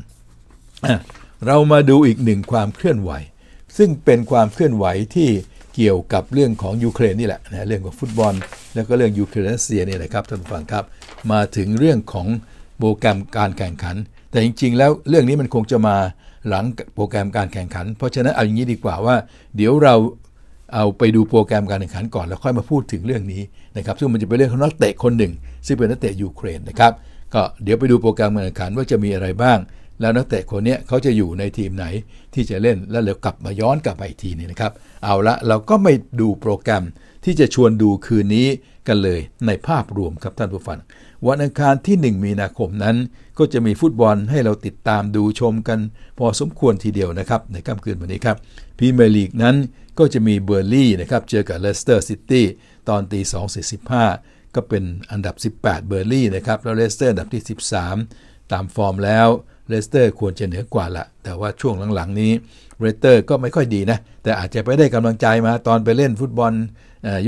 เรามาดูอีกหนึ่งความเคลื่อนไหว ซึ่งเป็นความเคลื่อนไหวที่เกี่ยวกับเรื่องของยูเครนนี่แหละนะเรื่องของฟุตบอลแล้วก็เรื่องยูเครนเซียนี่แหละครับท่านผู้ฟังครับมาถึงเรื่องของโปรแกรมการแข่งขัน แต่จริงๆ แล้วเรื่องนี้มันคงจะมาหลังโปรแกรมการแข่งขัน เพราะฉะนั้นเอาอย่างนี้ดีกว่าว่า เดี๋ยวเราเอาไปดูโปรแกรมการแข่งขันก่อนแล้วค่อยมาพูดถึงเรื่องนี้นะครับซึ่งมันจะเป็นเรื่องของนักเตะคนหนึ่งซึ่งเป็นนักเตะยูเครนนะครับ ก็เดี๋ยวไปดูโปรแกรมการแข่งขันว่าจะมีอะไรบ้าง แล้วนักเตะคนนี้เขาจะอยู่ในทีมไหน ที่จะเล่นแล้วเดี๋ยวกลับมาย้อนกลับไปอีกทีนึงนะครับ เอาละเราก็ไม่ดูโปรแกรมที่จะชวนดูคืนนี้กันเลยในภาพรวมครับท่านผู้ฟังวันอังคารที่ 1 มีนาคมนั้น ก็จะมีฟุตบอล ให้เราติดตามดูชมกัน พอสมควรทีเดียวนะครับ ในค่ำคืนวันนี้ครับพรีเมียร์ลีกนั้นก็จะมีเบอร์ลี่นะครับเจอกับเลสเตอร์ซิตี้ตอนตี2.45 ก็เป็นอันดับ 18 เบอร์ลี่นะครับแล้วเลสเตอร์อันดับที่ 13 ตามฟอร์มแล้วเลสเตอร์ควรจะเหนือกว่าละแต่ว่าช่วงหลัง ๆ นี้เรสเตอร์ก็ไม่ค่อยดีนะแต่อาจจะไปได้กำลังใจมา ตอนไปเล่นฟุตบอล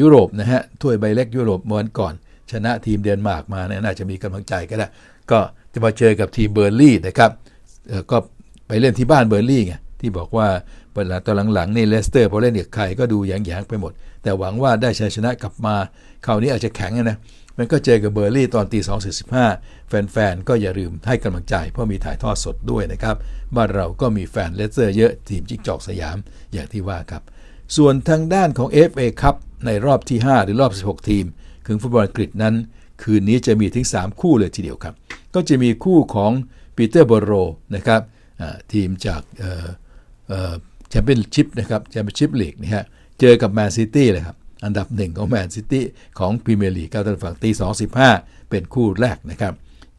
ยุโรปนะฮะถ้วยใบเล็กยุโรปเมื่อวันก่อน ชนะทีมเดนมาร์กมาเนี่ยน่าจะมีกำลังใจก็ได้ก็จะมาเจอกับทีมเบอร์ลี่นะครับก็ไปเล่นที่บ้านเบอร์ลี่ไงที่บอกว่าเวลาตอนหลังๆนี่เลสเตอร์พอเล่นกับใครก็ดูแยงๆไปหมด แต่หวังว่าได้ชัยชนะกลับมาคราวนี้อาจจะแข็งนะ มันก็เจอกับเบอร์ลี่ตอนตีสองสี่สิบห้าแฟนๆ ก็อย่าลืมให้กำลังใจเพราะมีถ่ายทอดสดด้วยนะครับบ้านเราก็มีแฟนเลสเตอร์เยอะทีมจิกจอกสยามอย่างที่ว่าครับ ส่วนทางด้านของ FA ครับในรอบที่ 5 หรือรอบ 16 ทีมถึงฟุตบอลอังกฤษนั้น คืนนี้จะมีถึง 3 คู่เลยทีเดียวครับก็จะมีคู่ของปีเตอร์บโรนะครับทีมจากชมเปี้ยนชิพนะครับแชมเปี้ยนชิพลีกนะฮะ เจอกับแมนซิตี้เลยครับ อันดับหนึ่งของแมนซิตี้ของพรีเมียร์ลีกการตันฝั่งตีสองสิบห้าเป็นคู่แรกนะครับ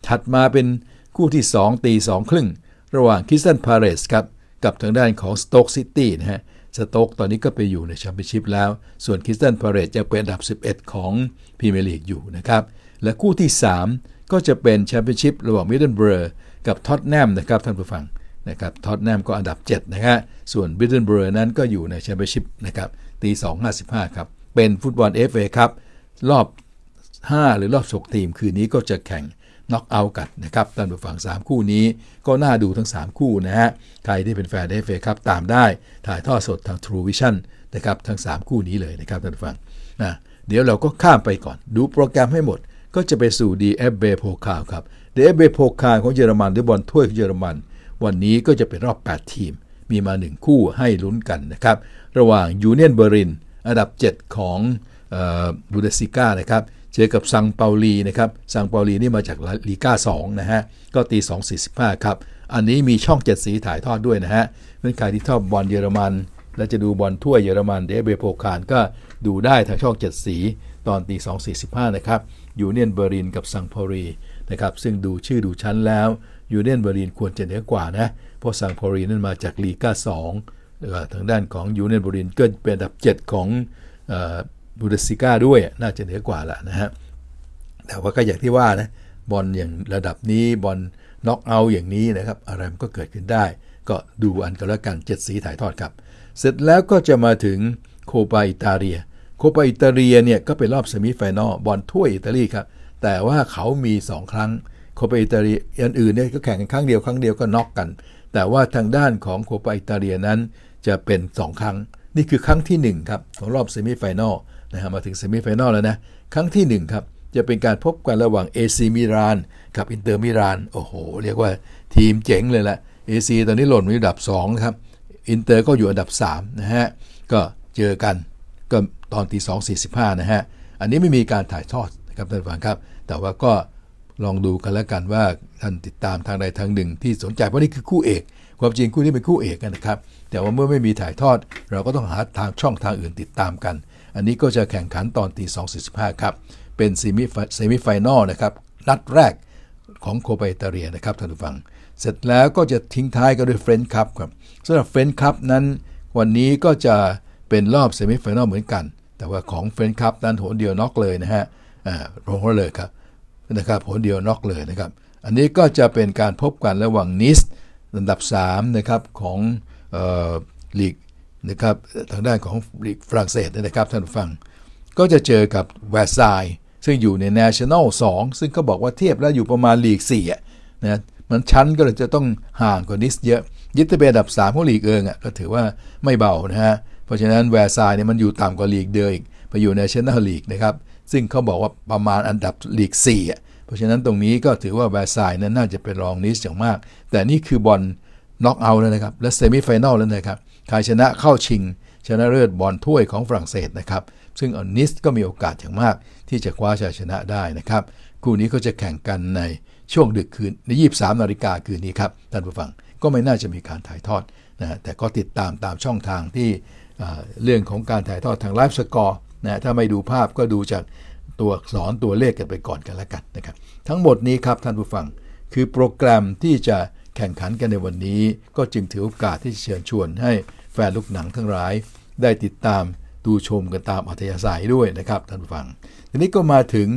ถัดมาเป็นคู่ที่สองตีสองครึ่ง ระหว่างคิสตันพาเรสครับกับทางด้านของสโต๊กซิตี้นะฮะสโต๊กตอนนี้ก็ไปอยู่ในแชมเปี้ยนชิพแล้ว ส่วนคิสตันพาเรสจะเป็นอันดับ 11 ของพรีเมียร์ลีกอยู่นะครับ และคู่ที่ 3 ก็จะเป็นแชมเปี้ยนชิพระหว่างมิดเดิลเบร์กับท็อตแนมนะครับท่านผู้ฟังนะครับท็อตแนมก็อันดับ7นะฮะส่วนบิทเทนเบอร์นั้นก็อยู่ในแชมเปี้ยนชิพนะครับตี2.55ครับ เป็นฟุตบอล FA ครับรอบ 5 หรือรอบ6ทีม คืนนี้ก็จะแข่งน็อกเอาท์กันนะครับท่านผู้ฟัง 3 คู่นี้ก็น่าดูทั้ง 3 คู่นะฮะใครที่เป็นแฟนเอฟเอครับตามได้ถ่ายทอดสดทาง True Vision นะครับทั้ง 3 คู่นี้เลยนะครับท่านผู้ฟังนะเดี๋ยวเราก็ข้ามไปก่อน ดูโปรแกรมให้หมด ก็จะไปสู่ DFB p o k a l ครับ DFB p o k a l ของเยอรมันหรือบอลถ้วยของเยอรมันวันนี้ก็จะเป็นรอบ 8 ทีม มีมา 1 คู่ให้ลุ้นกันนะครับ ระหว่างยูเนียนเบอรินอันดับ 7 ของบูเดสิก้านะครับ เจอกับซังเปาลีนะครับซังเปาลีนี่มาจากลีก้า2นะฮะ ก็ตี2.45ครับ อันนี้มีช่อง 7 สีถ่ายทอดด้วยนะฮะเป็นใครที่ชอบบอลเยอรมัน และจะดูบอลทั่วเยอรมัน เดเบโพคารก็ดูได้ทางช่อง 7 สีตอนตี2.45นะครับ ยูเนียนเบอรินกับซังเปาลีนะครับ ซึ่งดูชื่อดูชั้นแล้วยูเนียนเบอร์ลินควรจะเหนือกว่านะเพราะสังพอรีนั้นมาจากลีกาสองทางด้านของยูเนียนเบอร์ลินก็เป็นอันดับ 7 ของบูเดสซิก้าด้วยน่าจะเหนือกว่าละนะฮะแต่ว่าก็อย่างที่ว่านะบอลอย่างระดับนี้ บอลน็อกเอาอย่างนี้นะครับอะไรมันก็เกิดขึ้นได้ ก็ดูอันกันแล้วกัน 7 สีถ่ายทอดครับ เสร็จแล้วก็จะมาถึงโคปาอิตาเลียโคปาอิตาเลียเนี่ยก็เป็นรอบเซมิไฟแนลบอลถ้วยอิตาลีครับแต่ว่าเขามี 2 ครั้งโคปาอิตาเลียอันอื่นเนี่ยก็แข่งกันครั้งเดียวครั้งเดียวก็น็อกกัน แต่ว่าทางด้านของโคปาอิตาเลียนั้นจะเป็น 2 ครั้ง นี่คือครั้งที่ 1 ครับของรอบเซมิไฟแนลนะฮะมาถึงเซมิไฟแนลแล้วนะ ครั้งที่ 1 ครับ จะเป็นการพบกันระหว่างเอซีมิรานกับอินเตอร์มิรานโอ้โห เรียกว่าทีมเจ๋งเลยละเอซีตอนนี้หล่นอยู่อันดับ2ครับอินเตอร์ก็อยู่อันดับ 3 นะฮะ ก็เจอกันก็ตอนตีสองสี่สิบห้านะฮะอันนี้ไม่มีการถ่ายทอดนะครับท่านผู้ฟังครับแต่ว่าก็ลองดูกันแล้วกันว่าท่านติดตามทางใดทางหนึ่งที่สนใจ เพราะนี่คือคู่เอกความจริงคู่นี้เป็นคู่เอกนะครับ แต่ว่าเมื่อไม่มีถ่ายทอด เราก็ต้องหาทางช่องทางอื่นติดตามกัน อันนี้ก็จะแข่งขันตอนตีสองสี่สิบห้าครับ เป็นเซมิเซมิไฟแนลนะครับ นัดแรกของโคเปตตเรียนะครับท่านผู้ฟัง เสร็จแล้วก็จะทิ้งท้ายกันด้วยเฟรนด์คัพครับสำหรับเฟรนด์คัพนั้นวันนี้ก็จะเป็นรอบเซมิไฟแนลเหมือนกัน แต่ว่าของเฟรนด์คัพนั้นโหนเดียวน็อกเลยนะฮะอ่าโรนเลยครับนะครับผลเดียวน็อกเลยนะครับอันนี้ก็จะเป็นการพบกันระหว่างนิสลำดับ3นะครับของลีกนะครับทางด้านของลีกฝรั่งเศสนะครับท่านฟังก็จะเจอกับแวร์ซายซึ่งอยู่ในนชั่นแนล2ซึ่งเขาบอกว่าเทียบแล้วอยู่ประมาณลีก4นะมันชั้นก็เลยจะต้องห่างกว่านิสเยอะ ยิตเบอันดับ 3 ของลีกเอิงอ่ะก็ถือว่าไม่เบานะฮะเพราะฉะนั้นแวร์ซายเนี่ยมันอยู่ต่ำกว่าลีกเดิมอีก ไปอยู่ในเชนเนอร์ลีกนะครับซึ่งเขาบอกว่าประมาณอันดับลีก 4 เพราะฉะนั้นตรงนี้ก็ถือว่าแวร์ไซน์นั้นน่าจะเป็นรองนิสอย่างมาก แต่นี่คือบอลน็อกเอาท์แล้วนะครับและเซมิไฟแนลแล้วนะครับ ใครชนะเข้าชิง ชนะเลิศบอลถ้วยของฝรั่งเศสนะครับ ซึ่งอนิสก็มีโอกาสอย่างมากที่จะคว้าชัยชนะได้นะครับ คู่นี้ก็จะแข่งกันในช่วงดึกคืน ใน 23นาฬิกาคืนนี้ครับท่านผู้ฟังก็ไม่น่าจะมีการถ่ายทอดนะแต่ก็ติดตามตามช่องทางที่เรื่องของการถ่ายทอดทางไลฟ์สกอร์นะถ้าไม่ดูภาพก็ดูจากตัวอักษรตัวเลขกันไปก่อนกันละกันนะครับทั้งหมดนี้ครับ ท่านผู้ฟัง คือโปรแกรมที่จะแข่งขันกันในวันนี้ ก็จึงถือโอกาสที่เชิญชวนให้แฟนลูกหนังทั้งหลาย ได้ติดตามดูชมกันตามอัธยาศัยด้วยนะครับ ท่านผู้ฟังทีนี้ก็มาถึง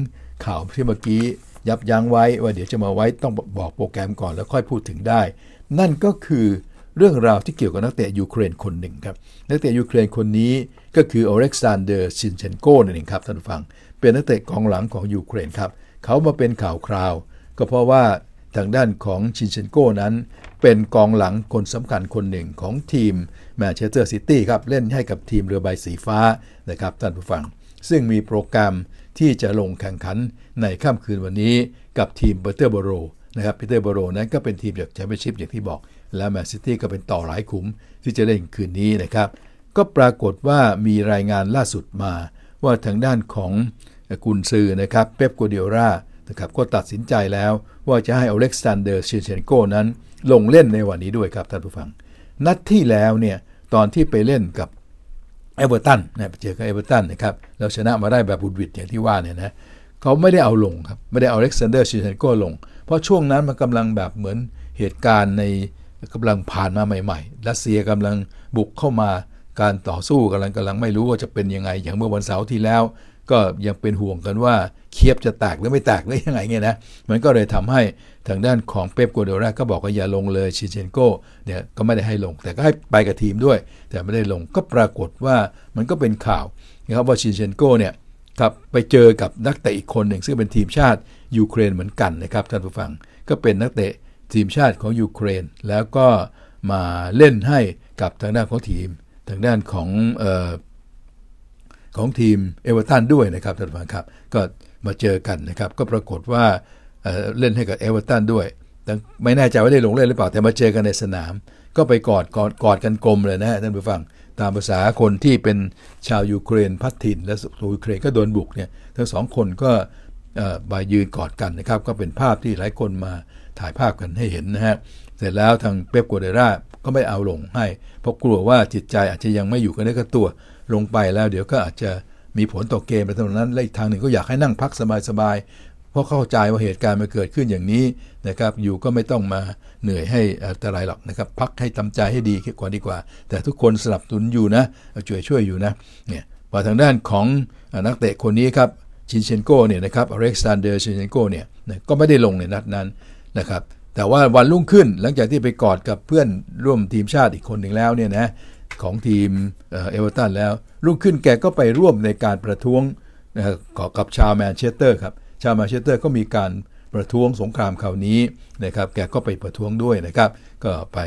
ข่าวที่เมื่อกี้ ยับยั้งไว้ว่าเดี๋ยวจะมาไว้ต้องบอกโปรแกรมก่อนแล้วค่อยพูดถึงได้ นั่นก็คือเรื่องราวที่เกี่ยวกับนักเตะยูเครนคนหนึ่งครับ นักเตะยูเครนคนนี้ก็คืออเล็กซานเดอร์ชินเชนโกนั่นเองครับท่านฟังเป็นนักเตะกองหลังของยูเครนครับเขามาเป็นข่าวคราว ก็เพราะว่าทางด้านของชินเชนโกนั้น เป็นกองหลังคนสำคัญคนหนึ่งของทีมแมนเชสเตอร์ซิตี้ครับเล่นให้กับทีมเรือใบสีฟ้านะครับท่านผู้ฟังซึ่งมีโปรแกรมที่จะลงแข่งขันในค่ำคืนวันนี้ กับทีมเบอร์เตอร์โบโรนะครับปีเตอร์บโรนั้นก็เป็นทีมจากแชมเปี้ยนชิพอย่างที่บอกและแมนซิตี้ก็เป็นต่อหลายขุมที่จะเล่นคืนนี้นะครับ ก็ปรากฏว่ามีรายงานล่าสุดมา ว่าทางด้านของกุนซือนะครับเป๊ปกัวเดียร่านะครับก็ตัดสินใจแล้วว่าจะให้อเล็กซานเดอร์เชเชนโกนั้น ลงเล่นในวันนี้ด้วยครับท่านผู้ฟัง นัดที่แล้วเนี่ย ตอนที่ไปเล่นกับเอเวอร์ตันนะเจอกับเอเวอร์ตันนะครับแล้วชนะมาได้แบบบุดวิดอย่างที่ว่าเนี่ยนะเขาไม่ได้เอาลงครับไม่ได้เอาอเล็กซานเดอร์เชเชนโกลง เพราะช่วงนั้นมันกำลังแบบเหมือนเหตุการณ์ในกำลังผ่านมาใหม่ ๆ รัสเซียกำลังบุกเข้ามาการต่อสู้กำลังกำลังไม่รู้ว่าจะเป็นยังไง อย่างเมื่อวันเสาร์ที่แล้ว ก็ยังเป็นห่วงกันว่าเคียบจะแตก หรือไม่แตกหรือยังไงเงี้ยนะมันก็เลยทำให้ทางด้านของเป๊ปโกโดราก็บอกว่าอย่าลงเลยชิเชนโกเนี่ยก็ไม่ได้ให้ลง แต่ก็ให้ไปกับทีมด้วย แต่ไม่ได้ลงก็ปรากฏว่ามันก็เป็นข่าวนะครับว่าชิเชนโกเนี่ยครับไปเจอกับนักเตะอีกคนหนึ่งซึ่งเป็นทีมชาติยูเครนเหมือนกันนะครับท่านผู้ฟังก็เป็นนักเตะทีมชาติของยูเครน แล้วก็มาเล่นให้กับทางด้านของทีม ทางด้านของออของทีมเอเวอร์ตันด้วยนะครับท่านผู้ชมครับก็มาเจอกันนะครับ ก็ปรากฏว่าเเล่นให้กับเอเวอร์ตันด้วยไม่แน่ใจว่าได้ลงเล่นหรือเปล่าแต่มาเจอกันในสนาม ก็ไปกอดกอดกอดกันกลมเลยนะท่านผู้ฟังตามภาษาคนที่เป็นชาวยูเครน พัฒถิ่นและยูเครนก็โดนบุกเนี่ยทั้งสองคนก็บปยืนกอดกันนะครับ ก็เป็นภาพที่หลายคนมาถ่ายภาพกันให้เห็นนะฮะ เสร็จแล้วทางเป๊ปกัวเดราก็ไม่เอาลงให้ เพราะกลัวว่าจิตใจอาจจะยังไม่อยู่กันได้กับตัว ลงไปแล้วเดี๋ยวก็อาจจะมีผลต่อเกมไปตรงนั้น และอีกทางหนึ่งก็อยากให้นั่งพักสบายๆ เพราะเข้าใจว่าเหตุการณ์มันเกิดขึ้นอย่างนี้นะครับ อยู่ก็ไม่ต้องมาเหนื่อยให้อันตรายหรอกนะครับ พักให้ทำใจให้ดีก่อนดีกว่า แต่ทุกคนสนับสนุนอยู่นะช่วยช่วยอยู่นะ เนี่ยมาทางด้านของนักเตะคนนี้ครับ ชินเชนโกเนี่ยนะครับ อเล็กซานเดอร์ชินเชนโกเนี่ยก็ไม่ได้ลงในนัดนั้นนะครับ แต่ว่าวันรุ่งขึ้น หลังจากที่ไปกอดกับเพื่อนร่วมทีมชาติอีกคนหนึ่งแล้วเนี่ยนะของทีมเอเวอร์ตันแล้ว รุ่งขึ้นแกก็ไปร่วมในการประท้วงกับชาวแมนเชสเตอร์ครับ ชาวแมนเชสเตอร์ ก็มีการประท้วงสงครามคราวนี้นะครับ แกก็ไปประท้วงด้วยนะครับ ก็ไป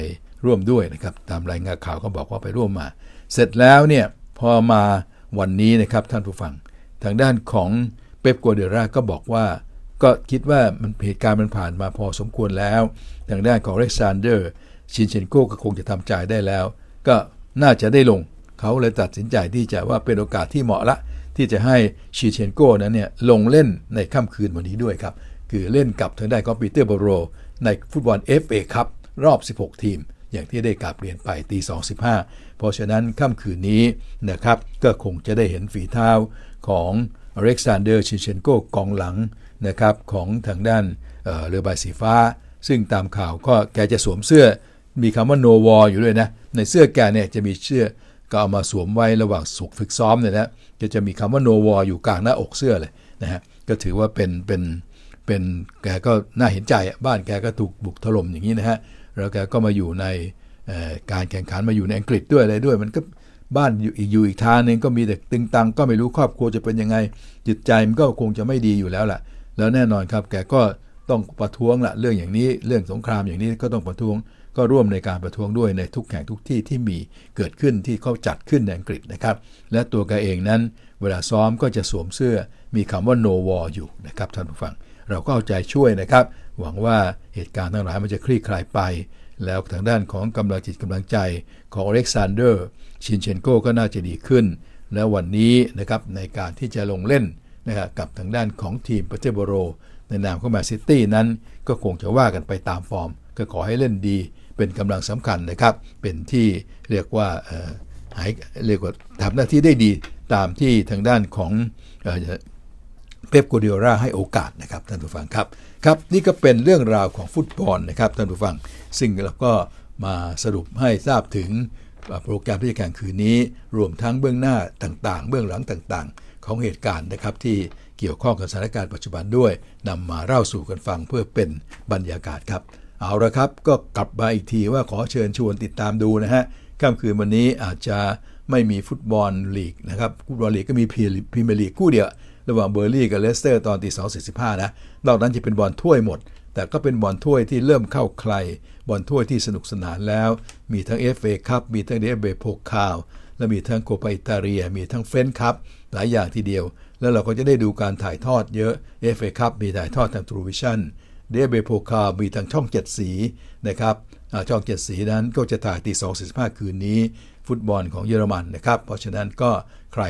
ร่วมด้วยนะครับ ตามรายงานข่าวก็บอกว่าไปร่วมมา เสร็จแล้วเนี่ยพอมาวันนี้นะครับท่านผู้ฟัง ทางด้านของเป๊ปกัวเดร่าก็บอกว่าก็คิดว่ามันเหตุการณ์มันผ่านมาพอสมควรแล้ว ทางด้านของเล็กซานเดอร์ชินเชนโกก็คงจะทำใจได้แล้ว ก็น่าจะได้ลง เขาเลยตัดสินใจที่จะว่าเป็นโอกาสที่เหมาะละ ที่จะให้ชินเชนโกนั้นเนี่ยลงเล่นในค่ำคืนวันนี้ด้วยครับ คือเล่นกับทางด้คอของปีเตอร์บโร ในฟุตบอล FA ครับรอบ 16 ทีม อย่างที่ได้กาบเรียนไปตี2.15เพราะฉะนั้นค่ำคืนนี้นะครับก็คงจะได้เห็นฝีเท้าของอเล็กซานเดอร์ชินเชนโกกองหลังนะครับของทางด้านเรือใบสีฟ้า ซึ่งตามข่าวก็แกจะสวมเสื้อ มีคำว่าโนวอลอยู่ด้วยนะในเสื้อแกเนี่ยจะมีเสื้อก็เอามาสวมไว้ระหว่างสุกฝึกซ้อมเนี่ยนะจะจะมีคำว่าโนวอลอยู่กลางหน้าอกเสื้อเลยนะฮะก็ถือว่าเป็นเป็นเป็นแกก็น่าเห็นใจบ้านแกก็ถูกบุกถล่มอย่างนี้นะฮะแล้วแกก็มาอยู่ในการแข่งขันมาอยู่ในอังกฤษด้วยอะไรด้วย มันก็บ้านอยู่อยู่ อีกทางหนึ่งก็มีแต่ตึงตังก็ไม่รู้ครอบครัวจะเป็นยังไงจิตใจมันก็คงจะไม่ดีอยู่แล้วล่ะแล้วแน่นอนครับแกก็ต้องประท้วงละเรื่องอย่างนี้เรื่องสงครามอย่างนี้ก็ต้องประท้วง ก็ร่วมในการประท้วงด้วยในทุกแห่งทุกที่ที่มีเกิดขึ้นที่เขาจัดขึ้นในอังกฤษนะครับ และตัวแกเองนั้น เวลาซ้อมก็จะสวมเสื้อมีคำว่า no war อยู่นะครับท่านผู้ฟังเราก็เอาใจช่วยนะครับ หวังว่าเหตุการณ์ทั้งหลายมันจะคลี่คลายไป แล้วทางด้านของกำลังจิตกำลังใจของอเล็กซานเดอร์ชินเชนโกก็น่าจะดีขึ้นและวันนี้นะครับในการที่จะลงเล่นนะครับกับทางด้านของทีมปจเจโบโร ในนามของแมนซิตี้นั้น ก็คงจะว่ากันไปตามฟอร์ม ก็ขอให้เล่นดี เป็นกำลังสำคัญนะครับ เป็นที่เรียกว่าหายเรียกว่าทำหน้าที่ได้ดีตามที่ทางด้านของเป๊ปกูเดียอราให้โอกาสนะครับ ท่านผู้ฟังครับครับ นี่ก็เป็นเรื่องราวของฟุตบอลนะครับ ท่านผู้ฟังซึ่งเราก็มาสรุปให้ทราบถึงโปรแกรมที่จะแข่งคืนนี้ รวมทั้งเบื้องหน้าต่างๆ เบื้องหลังต่างๆของเหตุการณ์นะครับที่เกี่ยวข้องกับสถานการณ์ปัจจุบันด้วยนำมาเล่าสู่กันฟังเพื่อเป็นบรรยากาศครับ เอาละครับก็กลับมาอีกทีว่าขอเชิญชวนติดตามดูนะฮะค่ำคืนวันนี้อาจจะไม่มีฟุตบอลลีกนะครับฟุตบอลลีกก็มีพรีเมียร์ลีกคู่เดียว ระหว่างเบอร์ลี่กับเลสเตอร์ตอนตีสองสี่สิบห้านะนอกนั้นจะเป็นบอลถ้วยหมด แต่ก็เป็นบอลถ้วยที่เริ่มเข้าใคร บอลถ้วยที่สนุกสนานแล้ว มีทั้ง FA คัพมีทั้งเดฟเบโพคาวและมีทั้งโคปาอิตาเลียมีทั้งเฟนคัพหลายอย่างทีเดียว แล้วเราก็จะได้ดูการถ่ายทอดเยอะ FA Cup มีถ่ายทอดทางทรูวิชั่นเดเบโพคามีทางช่อง 7 สีนะครับช่อง 7 สีนั้นก็จะถ่ายตี2 45คืนนี้ ฟุตบอลของเยอรมันนะครับ เพราะฉะนั้นก็ใคร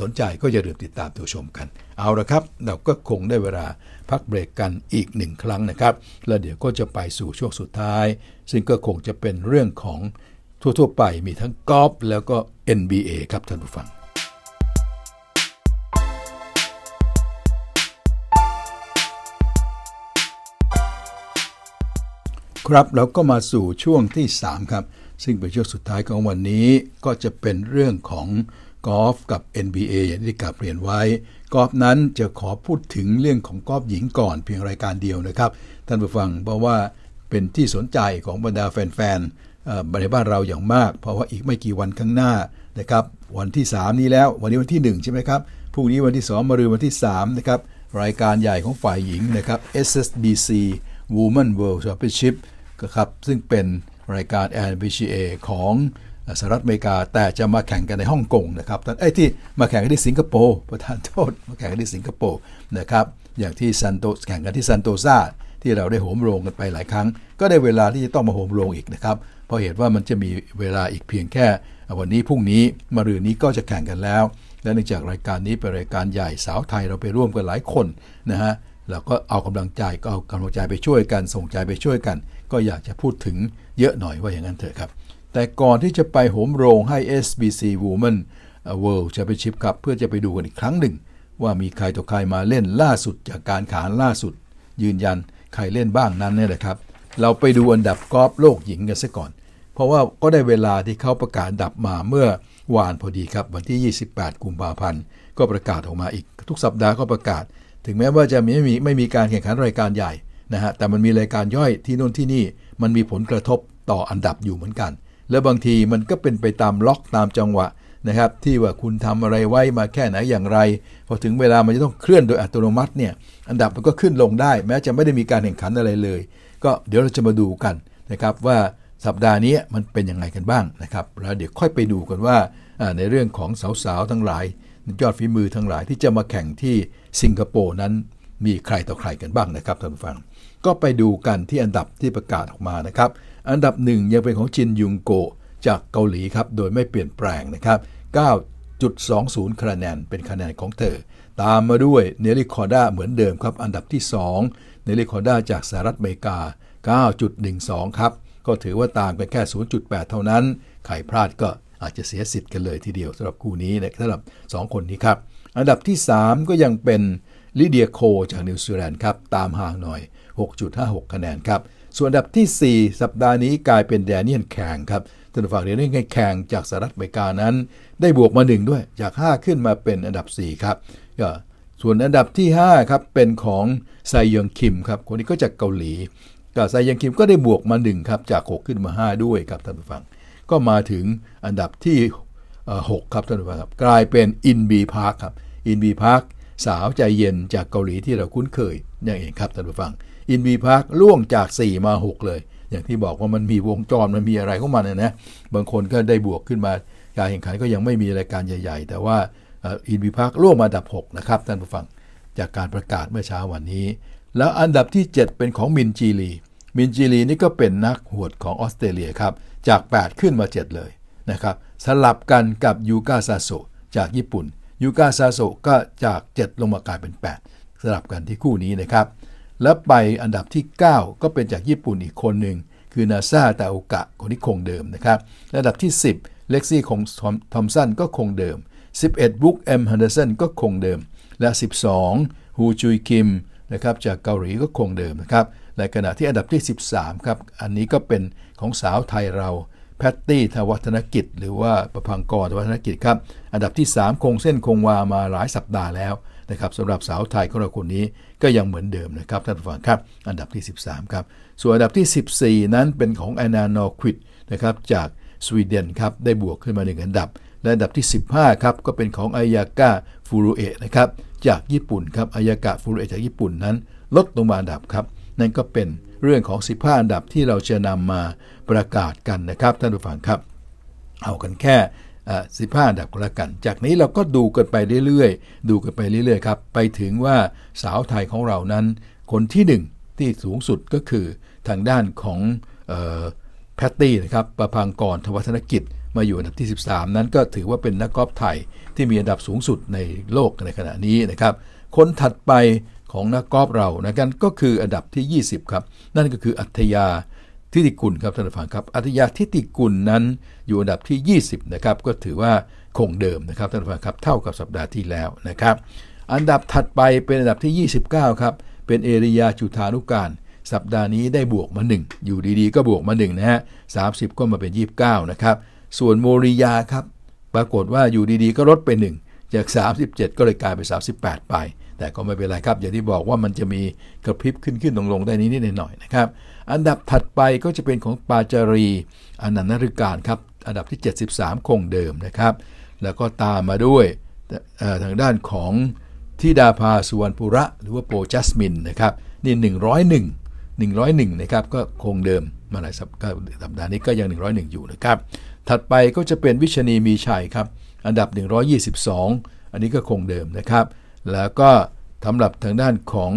สนใจก็อย่าลืมติดตามดูชมกัน เอาละครับเราก็คงได้เวลาพักเบรกกันอีกหนึ่งครั้งนะครับ แล้วเดี๋ยวก็จะไปสู่ช่วงสุดท้าย ซึ่งก็คงจะเป็นเรื่องของทั่วๆ ไปมีทั้งกอล์ฟแล้วก็ NBA ครับท่านผู้ฟังครับเราก็มาสู่ช่วงที่3ครับซึ่งเป็นช่วงสุดท้ายของวันนี้ก็จะเป็นเรื่องของกอล์ฟกับ NBA อย่างที่กาบเรียนไว้ กอล์ฟนั้นจะขอพูดถึงเรื่องของกอล์ฟหญิงก่อนเพียงรายการเดียวนะครับท่านผู้ฟังเพราะว่าเป็นที่สนใจของบรรดาแฟนๆในบ้านเราอย่างมาก เพราะว่าอีกไม่กี่วันข้างหน้านะครับวันที่ 3 นี้แล้ว วันนี้วันที่1ใช่ไหมครับพรุ่งนี้วันที่ 2มะรืนวันที่3นะครับรายการใหญ่ของฝ่ายหญิงนะครับ SSBC Women World Championship ครับ ซึ่งเป็นรายการ l b g a ของสหรัฐอเมริกา แต่จะมาแข่งกันในฮ่องกงนะครับไอ้ที่มาแข่งกันที่สิงคโปร์ประธานโทษ มาแข่งกันที่สิงคโปร์นะครับ อย่างที่ซันโตแข่งกันที่ซันโตซาที่เราได้โหมโรงกันไปหลายครั้ง ก็ได้เวลาที่จะต้องมาโหมโรงอีกนะครับ เพราะเหตุว่ามันจะมีเวลาอีกเพียงแค่วันนี้ พรุ่งนี้มะรืนนี้ก็จะแข่งกันแล้ว และเนื่องจากรายการนี้เป็นรายการใหญ่สาวไทยเราไปร่วมกันหลายคนนะฮะ เราก็เอากำลังใจก็เอากำลังใจไปช่วยกัน ส่งใจไปช่วยกันก็อยากจะพูดถึงเยอะหน่อยว่าอย่างนั้นเถอะครับ แต่ก่อนที่จะไปโหมโรงให้ SBC Women World Championship ครับ เพื่อจะไปดูกันอีกครั้งหนึ่ง ว่ามีใครต่อใครมาเล่นล่าสุดจากการขานล่าสุด ยืนยันใครเล่นบ้างนั้นนี่แหละครับ เราไปดูอันดับกอล์ฟโลกหญิงกันซะก่อน เพราะว่าก็ได้เวลาที่เขาประกาศดับมาเมื่อวานพอดีครับ วันที่ 28กุมภาพันธ์ก็ประกาศออกมาอีกทุกสัปดาห์ก็ประกาศ ถึงแม้ว่าจะไม่มีไม่มีการแข่งขันรายการใหญ่นะฮะแต่มันมีรายการย่อยที่นู่นที่นี่มันมีผลกระทบต่ออันดับอยู่เหมือนกัน และบางทีมันก็เป็นไปตามล็อกตามจังหวะนะครับที่ว่าคุณทำอะไรไว้มาแค่ไหนอย่างไรพอถึงเวลามันจะต้องเคลื่อนโดยอัตโนมัติเนี่ยอันดับมันก็ขึ้นลงได้ แม้จะไม่ได้มีการแข่งขันอะไรเลย ก็เดี๋ยวเราจะมาดูกันนะครับว่าสัปดาห์นี้มันเป็นยังไงกันบ้างนะครับแล้วเดี๋ยวค่อยไปดูกันว่าในเรื่องของสาวๆทั้งหลายยอดฝีมือทั้งหลาย ที่จะมาแข่งที่สิงคโปร์นั้นมีใครต่อใครกันบ้างนะครับท่านผู้ฟังก็ไปดูกันที่อันดับที่ประกาศออกมานะครับ อันดับ 1 ยังเป็นของจินยุงโก จากเกาหลีครับ โดยไม่เปลี่ยนแปลงนะครับ9.20คะแนนเป็นคะแนนของเธอ ตามมาด้วยเนลิคอด้าเหมือนเดิมครับ อันดับที่2เนลิคอด้าจากสหรัฐอเมริกา 9.12ครับ ก็ถือว่าต่างไปแค่ 0.8 เท่านั้น ใครพลาดก็อาจจะเสียสิทธิ์กันเลยทีเดียวสำหรับคู่นี้นะสำหรับ 2 คนนี้ครับ อันดับที่ 3 ก็ยังเป็นลิเดียโค จากนิวซีแลนด์ครับ ตามห่างหน่อย6.56คะแนนครับส่วนอันดับที่ 4 สัปดาห์นี้กลายเป็นแดเนียนแข่งครับ ท่านฝู้ฟังเรียนแข่งจากสหรัฐอเมริกานั้น ได้บวกมา1ด้วยจาก 5 ขึ้นมาเป็นอันดับ4ครับส่วนอันดับที่5ครับเป็นของไซยองคิมครับคนนี้ก็จากเกาหลีก็ไซยองคิมก็ได้บวกมา1ครับจาก 6 ขึ้นมา 5 ด้วยครับท่านผู้ฟัง ก็มาถึงอันดับที่6ครับท่านผู้ฟังครับกลายเป็นอินบีพาร์คครับอินบีพาร์คสาวใจเย็นจากเกาหลีที่เราคุ้นเคยนั่นเองครับท่านผู้ฟังอินวีพาร์คล่วงจาก 4 มา 6 เลย อย่างที่บอกว่ามันมีวงจรมันมีอะไรของมันนะบางคนก็ได้บวกขึ้นมา การแข่งขันก็ยังไม่มีรายการใหญ่ ๆ แต่ว่าอินวีพาร์คล่วงมาดับ 6 นะครับ ท่านผู้ฟัง จากการประกาศเมื่อเช้าวันนี้ แล้วอันดับที่ 7 เป็นของมินจีรีมินจีรีนี่ก็เป็นนักหวดของออสเตรเลียครับ จาก 8 ขึ้นมา 7 เลยนะครับสลับกันกับยูกาซาโซจากญี่ปุ่นยูกาซาโซก็จาก7 ลงมากลายเป็น 8สลับกันที่คู่นี้นะครับและไปอันดับที่ 9 ก็เป็นจากญี่ปุ่นอีกคนหนึ่ง คือนาซาตาโอกะคนที่คงเดิมนะครับระดับที่ 10 เล็กซี่ของทอมสันก็คงเดิม 11บุ๊กเอ็มฮันเดอร์สันก็คงเดิม และ 12ฮูจุยคิมนะครับจากเกาหลีก็คงเดิมนะครับในขณะที่อันดับที่ 13 ครับ อันนี้ก็เป็นของสาวไทยเราแพตตี้ ทวัฒนกิจ หรือว่าประพังกรทวัฒนกิจครับอันดับที่ 3 คงเส้นคงวามาหลายสัปดาห์แล้วนะครับสำหรับสาวไทยของเราคนนี้ก็ยังเหมือนเดิมนะครับท่านผู้ฟังครับ อันดับที่ 13 ครับ ส่วนอันดับที่ 14 นั้นเป็นของแอนนาโนควิดนะครับจากสวีเดนครับได้บวกขึ้นมา 1 อันดับ และอันดับที่ 15ครับก็เป็นของอายากะฟูรุเอะนะครับจากญี่ปุ่นครับอายากะฟูรุเอะจากญี่ปุ่นนั้นลดลงมาอันดับครับนั่นก็เป็นเรื่องของ 15 อันดับที่เราจะนำมาประกาศกันนะครับท่านผู้ฟังครับเอากันแค่สิบห้าอันดับก็แล้วกัน จากนี้เราก็ดูกันไปเรื่อยๆ ดูกันไปเรื่อยๆครับไปถึงว่าสาวไทยของเรานั้นคนที่1ที่สูงสุดก็คือทางด้านของแพตตี้นะครับประพังกรทวัฒนกิจมาอยู่อันดับที่ 13 นั้นก็ถือว่าเป็นนักกอล์ฟไทยที่มีอันดับสูงสุดในโลกในขณะนี้นะครับคนถัดไปของนักกอล์ฟเรานะกันก็คืออันดับที่ 20 ครับ นั่นก็คืออัธยาทิติกุลครับท่านผู้ฟังครับอัธยาทิติกุลนั้นอยู่อันดับที่ 20นะครับก็ถือว่าคงเดิมนะครับท่านผู้ฟังครับเท่ากับสัปดาห์ที่แล้วนะครับอันดับถัดไปเป็นอันดับที่ 29ครับเป็นเอริยาจุธานุการสัปดาห์นี้ได้บวกมา 1 อยู่ดีๆก็บวกมา1นะฮะสาก็มาเป็น 29นะครับส่วนโมริยาครับปรากฏว่าอยู่ดีๆ ก็ลดไป1จาก 37 ก็เลยกลายเป็น38ไปแต่ก็ไม่เป็นไรครับ อย่างที่บอกว่ามันจะมีกระพริบขึ้นขึ้นลงลงได้นิดหน่อยนะครับ อันดับถัดไปก็จะเป็นของปาจารีอนันตริการครับ อันดับที่ 73คงเดิมนะครับแล้วก็ตามมาด้วยทางด้านของทิดาภาสุวรรณปุระหรือว่าโปจัสมินนะครับนี่101 101 นะครับก็คงเดิมมาหลายสัปดาห์นี้ก็ยัง 101 อยู่นะครับ ถัดไปก็จะเป็นวิชณีมีชัยครับ อันดับ 122 อันนี้ก็คงเดิมนะครับแล้วก็สำหรับทางด้านของ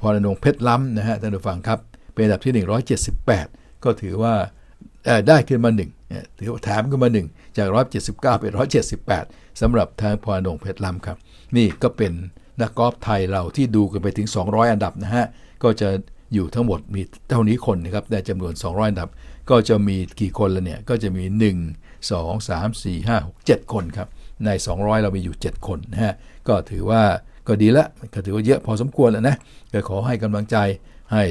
พอรนงเพชรล้ำนะฮะท่านผู้ฟังครับเป็นอันดับที่ 178 ก็ถือว่าได้ขึ้นมา 1 ถือว่าแถมขึ้นมา 1 จาก 179 เป็น 178สำหรับทางพอรนงเพชรล้ำครับ นี่ก็เป็นนักกอล์ฟไทยเราที่ดูกันไปถึง 200 อันดับนะฮะก็จะอยู่ทั้งหมดมีเท่านี้คนนะครับในจำนวน 200 อันดับก็จะมีกี่คนละเนี่ยก็จะมี 1 2 3 4 5 6 7คนครับใน 200 เรามีอยู่ 7 คนนะฮะ ก็ถือว่าก็ดีละก็ถือว่าเยอะพอสมควรแล้วนะ ก็ขอให้กำลังใจ ให้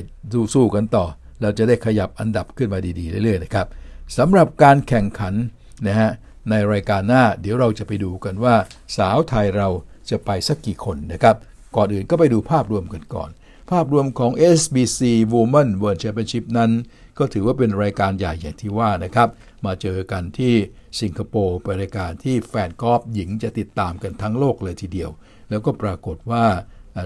สู้กันต่อ เราจะได้ขยับอันดับขึ้นมาดีๆเรื่อยๆ นะครับสำหรับการแข่งขันนะฮะ ในรายการหน้า เดี๋ยวเราจะไปดูกันว่าสาวไทยเราจะไปสักกี่คนนะครับ ก่อนอื่นก็ไปดูภาพรวมกันก่อนภาพรวมของ SBC Women World Championship นั้น ก็ถือว่าเป็นรายการใหญ่อย่างที่ว่านะครับ มาเจอกันที่สิงคโปร์เป็นรายการที่แฟนกอล์ฟหญิงจะติดตามกันทั้งโลกเลยทีเดียว แล้วก็ปรากฏว่า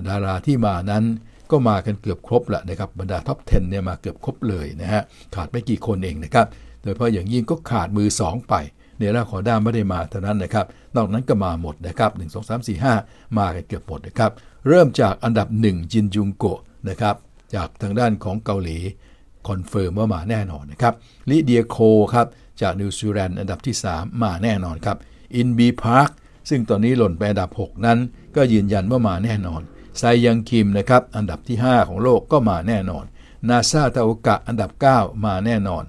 ดาราที่มานั้นก็มากันเกือบครบแหละนะครับบรรดาท็อป10 เนี่ยมาเกือบครบเลยนะฮะขาดไม่กี่คนเองนะครับ โดยเฉพาะอย่างยิ่งก็ขาดมือ 2 ไปเนล่าขอด้าไม่ได้มาเท่านั้นนะครับนอกนั้นก็มาหมดนะครับ1 2 3 4 5มากันเกือบหมดนะครับเริ่มจากอันดับหนึ่งจินจุงโกะนะครับจากทางด้านของเกาหลี คอนเฟิร์มว่ามาแน่นอนนะครับลิเดียโคครับจากนิวซีแลนด์อันดับที่ 3 มาแน่นอนครับอินบีพาร์คซึ่งตอนนี้หล่นไปอันดับ 6 นั้น ก็ยืนยันว่ามาแน่นอนไซยังคิมนะครับอันดับที่ 5 ของโลกก็มาแน่นอนนาซาตาโอกะอันดับ 9 มาแน่นอน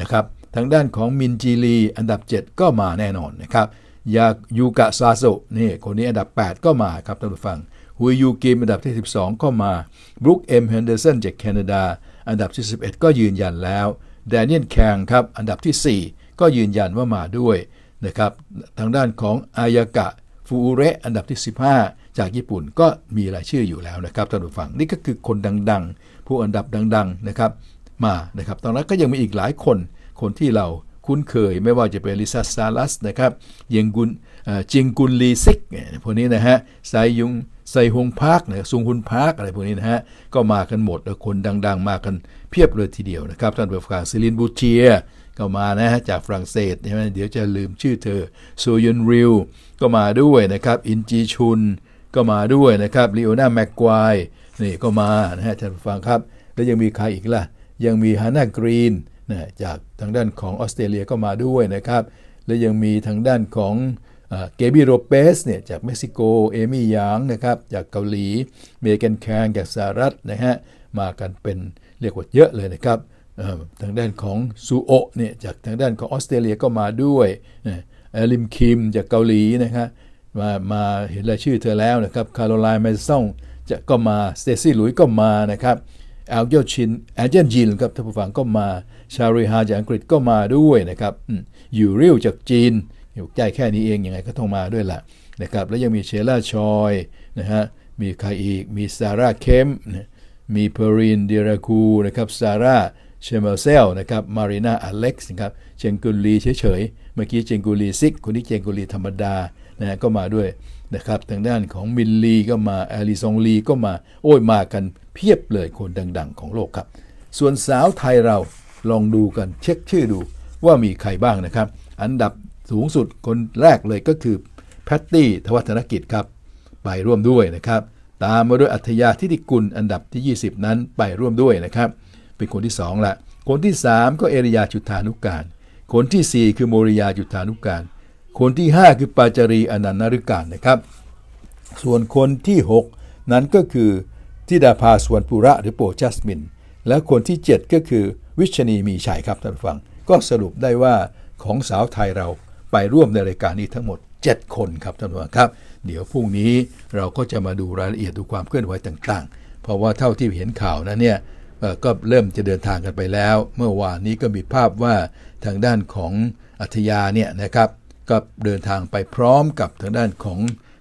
นะครับทางด้านของมินจีรีอันดับ 7 ก็มาแน่นอนนะครับยายูกะซาโซนี่คนนี้อันดับ 8 ก็มาครับท่านผู้ฟังฮุยยูกิมอันดับที่ 12ก็มาบรูคเอ็มเฮนเดอร์สันจากแคนาดาอันดับที่ 11 ก็ยืนยันแล้ว แดเนียลแคงครับอันดับที่ 4 ก็ยืนยันว่ามาด้วยนะครับทางด้านของอายากะฟูอุเรอันดับที่ 15 จากญี่ปุ่นก็มีรายชื่ออยู่แล้วนะครับท่านผู้ฟัง นี่ก็คือคนดังๆ ผู้อันดับดังๆนะครับมานะครับตอนนั้นก็ยังมีอีกหลายคนคนที่เราคุ้นเคยไม่ว่าจะเป็นลิซัสซาลัสนะครับเยงกุนจิงกุนลีซิกพวกนี้นะฮะไซยุงไซฮวงพาร์เนี่ยซุงหุนพาร์อะไรพวกนี้นะฮะก็มากันหมดคนดังๆ มากันเพียบเลยทีเดียวนะครับ ท่านผู้ฟังซิลินบูเทีย ก็มานะฮะจากฝรั่งเศสใช่ไหมเดี๋ยวจะลืมชื่อเธอซูยุนริวก็มาด้วยนะครับอินจีชุน ก็มาด้วยนะครับลีโอนาแม็กควายนี่ก็มานะฮะท่านผู้ฟังครับ แล้วยังมีใครอีกล่ะยังมีฮานากรีนนะจากทางด้านของออสเตรเลียก็มาด้วยนะครับ และยังมีทางด้านของเกบิโรเปสเนี่ยจากเม็กซิโก เอมี่ยางนะครับจากเกาหลี เมแกนแคนจากสหรัฐนะฮะมากันเป็นเรียกว่าเยอะเลยนะครับทางด้านของซูโอเนี่ยจากทางด้านของออสเตรเลียก็มาด้วยเอลิมคิมจากเกาหลีนะครับมามาเห็นรายชื่อเธอแล้วนะครับคาร์โลไลน์แมซซองจะก็มาสเตซี่หลุยก็มานะครับแอลเยลชินแอเจนจินครับท่านผู้ฟังก็มาชาริฮาจากอังกฤษก็มาด้วยนะครับยูริลจากจีนยกใจแค่นี้เอง ยังไงก็ต้องมาด้วยแหละนะครับ แล้วยังมีเชล่าชอยนะฮะ มีใครอีก มีซาร่าเคม มีเพอรินเดราคูนะครับ ซาร่าเชมเบลเซลนะครับ มารีนาอเล็กซ์นะครับ เจงกุลีเฉยๆ เมื่อกี้เจงกุลีซิกคนนี้เจงกุลีธรรมดานะก็มาด้วยนะครับ ทางด้านของมินลีก็มาแอลิซองลีก็มา โอ้ยมากันเพียบเลยคนดังๆของโลกครับ ส่วนสาวไทยเราลองดูกันเช็คชื่อดูว่ามีใครบ้างนะครับ อันดับสูงสุดคนแรกเลยก็คือแพตตี้ทวัฒนกิจครับ ไปร่วมด้วยนะครับ ตามมาด้วยอัธยาทิติกุลอันดับที่ 20 นั้นไปร่วมด้วยนะครับ เป็นคนที่2ละคนที่ 3 ก็เอริยาจุธานุการคนที่ 4 คือโมริยาจุธานุการคนที่ 5 คือปาจารีอนันต์นฤการนะครับ ส่วนคนที่ 6 นั้นก็คือทิดาภาสวนปุระหรือโปจัสมินและคนที่ 7 ก็คือวิชนีมีชัยครับท่านฟัง ก็สรุปได้ว่าของสาวไทยเราไปร่วมในรายการนี้ทั้งหมด 7 คนครับท่านผู้ชมครับ เดี๋ยวพรุ่งนี้เราก็จะมาดูรายละเอียดดูความเคลื่อนไหวต่างๆ เพราะว่าเท่าที่เห็นข่าวนะเนี่ยก็เริ่มจะเดินทางกันไปแล้ว เมื่อวานนี้ก็มีภาพว่าทางด้านของอัธยาเนี่ยนะครับก็เดินทางไปพร้อมกับทางด้านของ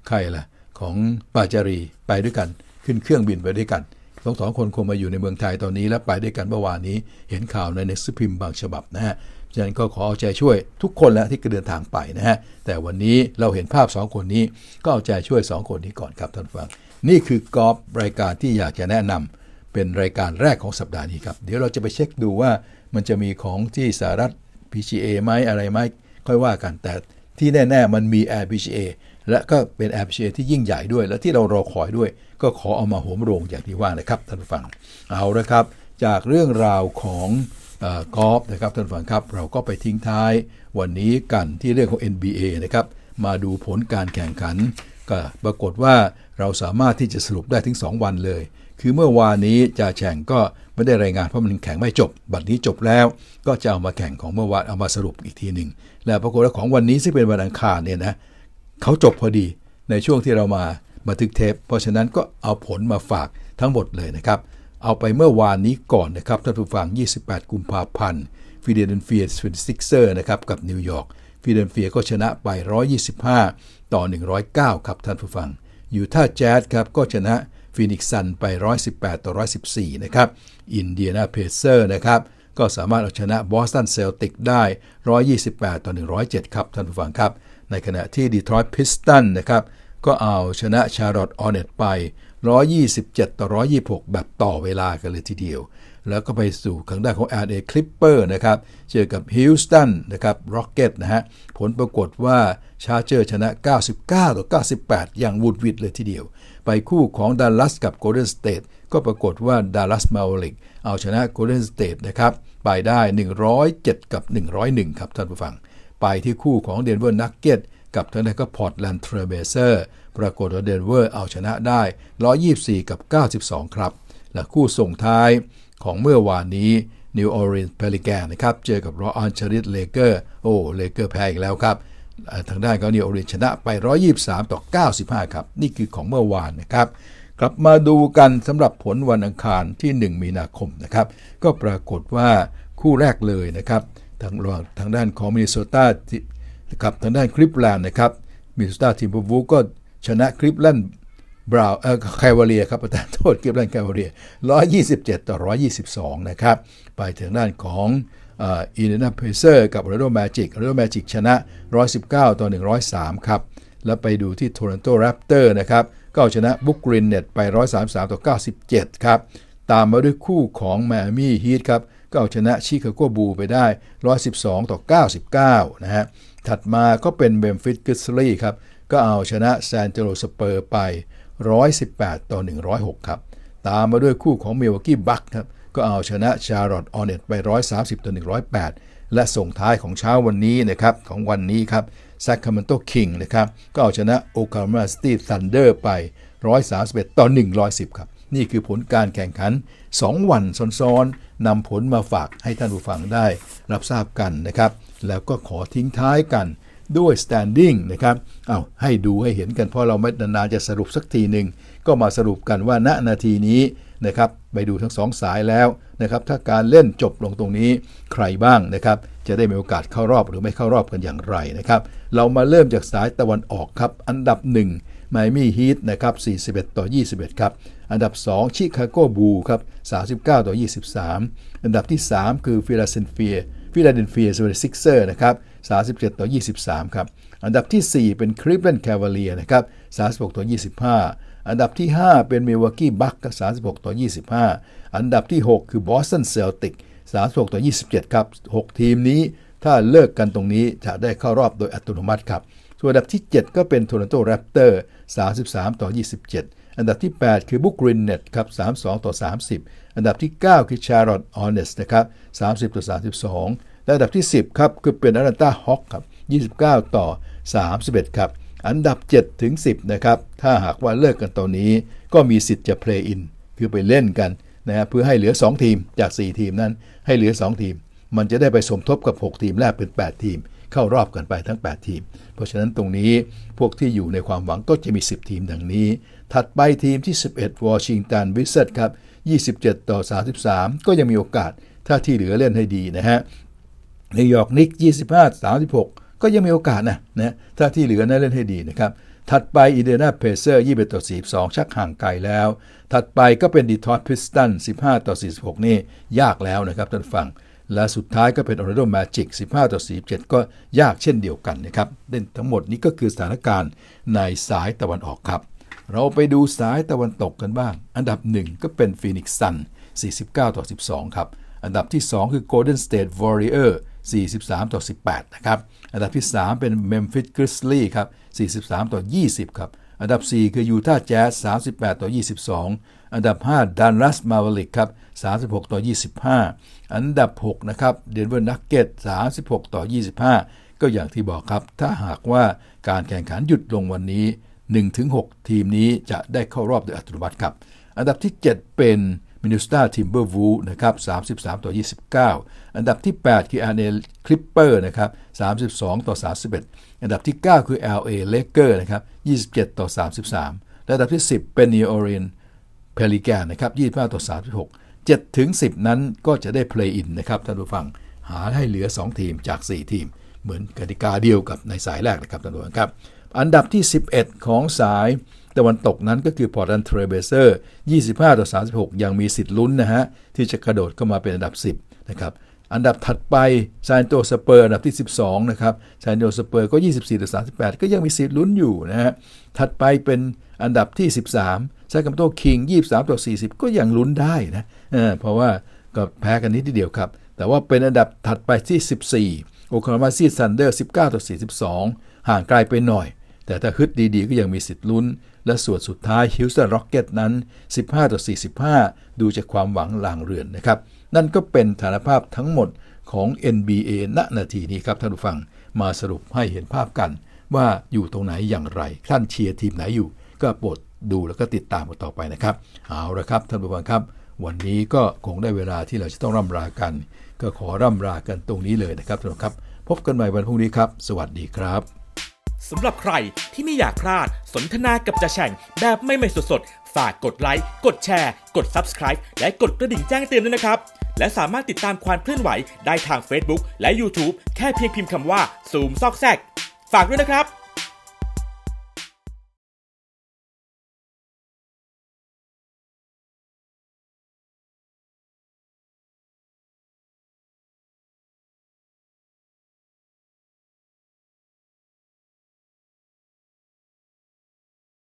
ใครล่ะของปาจารีไปด้วยกันขึ้นเครื่องบินไปด้วยกันทั้งสองคนคงมาอยู่ในเมืองไทยตอนนี้และไปด้วยกันเมื่อวานนี้เห็นข่าวในหนสืพิมพ์บางฉบับนะฮะฉะนั้นก็ขอเอาใจช่วยทุกคนแล้วที่ะเดินทางไปนะฮะแต่วันนี้เราเห็นภาพ 2 คนนี้ก็เอาใจช่วย 2 คนนี้ก่อนครับท่านฟัง นี่คือกอล์ฟรายการที่อยากจะแนะนำ เป็นรายการแรกของสัปดาห์นี้ครับ เดี๋ยวเราจะไปเช็คดูว่ามันจะมีของที่สหรัฐ PGA ไหมอะไรไหมค่อยว่ากันแต่ที่แน่ ๆมันมี Air PGA และก็เป็น Air PGA ที่ยิ่งใหญ่ด้วย และที่เรารอคอยด้วย ก็ขอเอามาหวมโรงอย่างที่ว่านะครับท่านผู้ฟังเอาละครับจากเรื่องราวของกอล์ฟนะครับท่านฟังครับเราก็ไปทิ้งท้ายวันนี้กันที่เรื่องของ NBA นะครับ มาดูผลการแข่งขันก็ ปรากฏว่าเราสามารถที่จะสรุปได้ถึง 2 วันเลย คือเมื่อวานนี้จะแข่ง ก็ไม่ได้รายงานเพราะมันแข่งไม่จบบัดนี้จบแล้ว ก็จะเอามาแข่งของเมื่อวานเอามาสรุปอีกทีหนึ่งแล้วปรากฏว่าของวันนี้ซึ่งเป็นวันอังคารเนี่ยนะเขาจบพอดีในช่วงที่เรามาบันทึกเทป เพราะฉะนั้นก็เอาผลมาฝากทั้งหมดเลยนะครับเอาไปเมื่อวานนี้ก่อนนะครับท่านผู้ฟัง 28 กุมภาพันธ์ฟิเดนเฟียสเฟนซิกเซอร์นะครับกับนิวยอร์กฟิเดนเฟียก็ชนะไป 125 ต่อ 109 ครับท่านผู้ฟังอยู่ท่าแจ๊สครับก็ชนะฟินิกซันไป 118 ต่อ 114 นะครับอินเดียนาเพเซอร์นะครับก็สามารถเอาชนะบอสตันเซลติกได้ 128 ต่อ 107 ครับท่านผู้ฟังครับในขณะที่ดีทรอยต์พิสตันนะครับก็เอาชนะชาร์ลอตต์ออเนตไป127 ต่อ 126 แบบต่อเวลากันเลยทีเดียว แล้วก็ไปสู่ข้างด้านของ l a Clipper นะครับ เจอกับ Houston นะครับ Rocket นะฮะ ผลปรากฏว่า Charger ชนะ 99ต่อ98 อย่างวุดวิดเลยทีเดียว ไปคู่ของ Dallas กับ Golden State ก็ปรากฏว่า Dallas Mavericks เอาชนะ Golden State นะครับ ไปได้ 107 กับ 101 ครับท่านผู้ฟัง ไปที่คู่ของ Denver Nuggets กับทางด้านก็ Portland Trailblazers ปรากฏว่าเดนเวอร์เอาชนะได้ 124 กับ 92 ครับ และคู่ส่งท้ายของเมื่อวานนี้นิวออริลีนเพลิแกนนะครับ เจอกับรออันชริตเลเกอร์ โอ้ เลเกอร์แพ้อีกแล้วครับ ทางด้านเขานิวออริเอนชนะไป 123 ต่อ 95 ครับ นี่คือของเมื่อวานนะครับ กลับมาดูกันสำหรับผลวันอังคารที่ 1 มีนาคมนะครับ ก็ปรากฏว่าคู่แรกเลยนะครับ ทางรองทางด้านของมินนิโซตากับทางด้านคลิปแลนด์นะครับ มินนิโซตาทีมบููก็ชนะคลิปแลนด์บราวเออแคลวเรียครับ ประธานโทษคลิปแลนด์แคลวเรีย127 ต่อ 122 นะครับ ไปถึงด้านของอินเดียนาเพเซอร์กับโรโดแมจิกโรโดแมจิกชนะ 119 ต่อ 103 ครับ แล้วไปดูที่โทรอนโตแรปเตอร์นะครับก็ชนะบุกรินเน็ตไป 133 ต่อ 97 ครับ ตามมาด้วยคู่ของแมมี่ฮีทครับ ก็เอาชนะชิคาโกบูไปได้ 112 ต่อ 99 นะฮะ ถัดมาก็เป็นเบมฟิตกิสลีครับก็เอาชนะแซนเจโรสเปอร์ไป 118 ต่อ 106 ครับ ตามมาด้วยคู่ของเมลวกี้บัคครับ ก็เอาชนะชาร์ลอตออเนตไป 130 ต่อ 108 และส่งท้ายของเช้าวันนี้นะครับ ของวันนี้ครับแซคคาร์มันโตคิงนะครับ ก็เอาชนะโอคามาสตีทันเดอร์ไป 131ต่อ 110 ครับ นี่คือผลการแข่งขัน 2 วันซ้อนๆนำผลมาฝากให้ท่านผู้ฟังได้รับทราบกันนะครับ แล้วก็ขอทิ้งท้ายกันด้วย standing นะครับเอาให้ดูให้เห็นกันเพราะเราไม่นานจะสรุปสักทีหนึ่ง ก็มาสรุปกันว่า ณ นาทีนี้นะครับ ไปดูทั้งสองสายแล้วนะครับ ถ้าการเล่นจบลงตรงนี้ ใครบ้างนะครับ จะได้มีโอกาสเข้ารอบหรือไม่เข้ารอบกันอย่างไรนะครับ เรามาเริ่มจากสายตะวันออกครับ อันดับ1ึ่งไมมี่ฮีทนะครับ 41 ต่อ 21 ครับ อันดับ 2 ชิคาโกบูครับ 39 ต่อ 23 อันดับที่ 3 คือฟิลาเดลเฟีย ฟิลาเดลเฟียสเวอตซิกเซอร์นะครับ37 ต่อ 23 ครับ อันดับที่ 4 เป็นคลิฟแลนด์แคเวเลียนะครับ 36 ต่อ 25 อันดับที่ 5 เป็นเมลวอกกี้บัคกับ36 ต่อ 25 อันดับที่ 6 คือบอสตันเซลติก36 ต่อ 27 ครับ 6 ทีมนี้ ถ้าเลิกกันตรงนี้จะได้เข้ารอบโดยอัตโนมัติครับ ส่วนอันดับที่ 7 ก็เป็นโทรันโตแรปเตอร์33 ต่อ 27 อันดับที่ 8 คือบุกรินเน็ตครับ32 ต่อ 30 อันดับที่ 9 คือชาร์ลอตออเนสนะครับ30 ต่อ 32และอันดับที่ 10ครับคือเป็นอลันตาฮอคครับ29 ต่อ 31 ครับ อันดับ 7 ถึง 10 นะครับ ถ้าหากว่าเลิกกันตอนนี้ก็มีสิทธิ์จะเพลย์อินคือไปเล่นกันนะฮะเพื่อให้เหลือ 2 ทีมจาก 4 ทีมนั้นให้เหลือ 2 ทีม มันจะได้ไปสมทบกับ 6 ทีม แรกเป็น 8 ทีม เข้ารอบกันไปทั้ง 8 ทีม เพราะฉะนั้นตรงนี้พวกที่อยู่ในความหวังก็จะมี 10 ทีมดังนี้ ถัดไปทีมที่ 11วอชิงตันวิสเซตครับ27ต่อ33ก็ยังมีโอกาสถ้าที่เหลือเล่นให้ดีนะฮะนิวยอร์กนิก25 36 ก็ยังมีโอกาสนะนะถ้าที่เหลือนะ่าเล่นให้ดีนะครับ ถัดไปอีเดนาเพเซอร์21ต่อ42 ชักห่างไกลแล้ว ถัดไปก็เป็นดีทอตพิสตัน15ต่อ46 นี่ยากแล้วนะครับท่านฟัง และสุดท้ายก็เป็นออร์แลนโดแมจิก 15ต่อ47 ก็ยากเช่นเดียวกันนะครับ เล่นทั้งหมดนี้ก็คือสถานการณ์ในสายตะวันออกครับ เราไปดูสายตะวันตกกันบ้าง อันดับ 1 ก็เป็นฟีนิกซ์ซัน49ต่อ12 ครับ อันดับที่ 2 คือโกลเด้นสเตทวอริเออร์43 ต่อ 18 นะครับ อันดับที่ 3 เป็นเมมฟิสคริสลีย์ครับ 43 ต่อ 20 ครับ อันดับ 4 คือยูทาห์แจ๊ส38 ต่อ 22 อันดับ5ดันรัสมาวลิกครับ36 ต่อ 25 อันดับ 6 นะครับเดนเวอร์นักเก็ต36 ต่อ 25 ก็อย่างที่บอกครับถ้าหากว่าการแข่งขันหยุดลงวันนี้1-6ทีมนี้จะได้เข้ารอบโดยอัตโนมัติครับ อันดับที่ 7 เป็นมินิสตาทิมเบอร์วูนะครับ33 ต่อ 29ันดับที่ 8 คือ LA Clipper นะครับ32 ต่อ 31 อันดับที่ 9 คือ LA Laker s นะครับ27 ต่อ 33 และอันดับที่ 10 เป็น New Orleans Pelican s นะครับ25 ต่อ 36 7 ถึง 10 นั้นก็จะได้ Play In นะครับท่านผู้ฟัง หาให้เหลือ 2 ทีมจาก 4 ทีม เหมือนกติกาเดียวกับในสายแรกนะครับท่านผู้ฟังครับ อันดับที่ 11 ของสาย ตะวันตกนั้นก็คือพอร์ตันเทรเบเซอร์25 ต่อ 36 ยังมีสิทธิ์ลุ้นนะฮะที่จะกระโดดเข้ามาเป็นอันดับ 10 นะครับอันดับถัดไปซานโตสเปอร์อันดับที่ 12 นะครับซานโตสเปอร์ก็ 24่รือปดก็ยังมีสิทธิ์ลุ้นอยู่นะฮะถัดไปเป็นอันดับที่ 13ซาคัมโตคิง 23ต่อ40 ก็ยังลุ้นได้นะเเพราะว่าก็แพ้กันนิดเดียวครับ แต่ว่าเป็นอันดับถัดไปที่ 14โอคลามาซีซันเดอร์19ต่อ42 ห่างไกลไปหน่อย แต่ถ้าฮึดดีๆก็ยังมีสิทธิ์ลุ้น และส่วนสุดท้ายฮิวสตันร็อกเก็ตนั้น15ต่อ45 ดูจากความหวังลางเรือนนะครับนั่นก็เป็นฐานภาพทั้งหมดของ NBA ณนาทีนี้ครับท่านผู้ฟังมาสรุปให้เห็นภาพกัน ว่าอยู่ตรงไหนอย่างไร ท่านเชียร์ทีมไหนอยู่ ก็โปรดดูแล้วก็ติดตามกันต่อไปนะครับเอาละครับท่านผู้ฟังครับ วันนี้ก็คงได้เวลาที่เราจะต้องร่ำรากัน ก็ขอร่ำรากันตรงนี้เลยนะครับท่านผู้ครับ พบกันใหม่วันพรุ่งนี้ครับ สวัสดีครับสำหรับใครที่ไม่อยากพลาด สนทนากับจะแฉ่ง แบบไม่ไม่สดๆฝากกดไลค์ กดแชร์ กด Subscribe และกดกระดิ่งแจ้งเตือนด้วยนะครับ และสามารถติดตามความเคลื่อนไหวได้ทาง Facebook และ YouTube แค่เพียงพิมพ์คำว่าซูมซอกแซกฝากด้วยนะครับ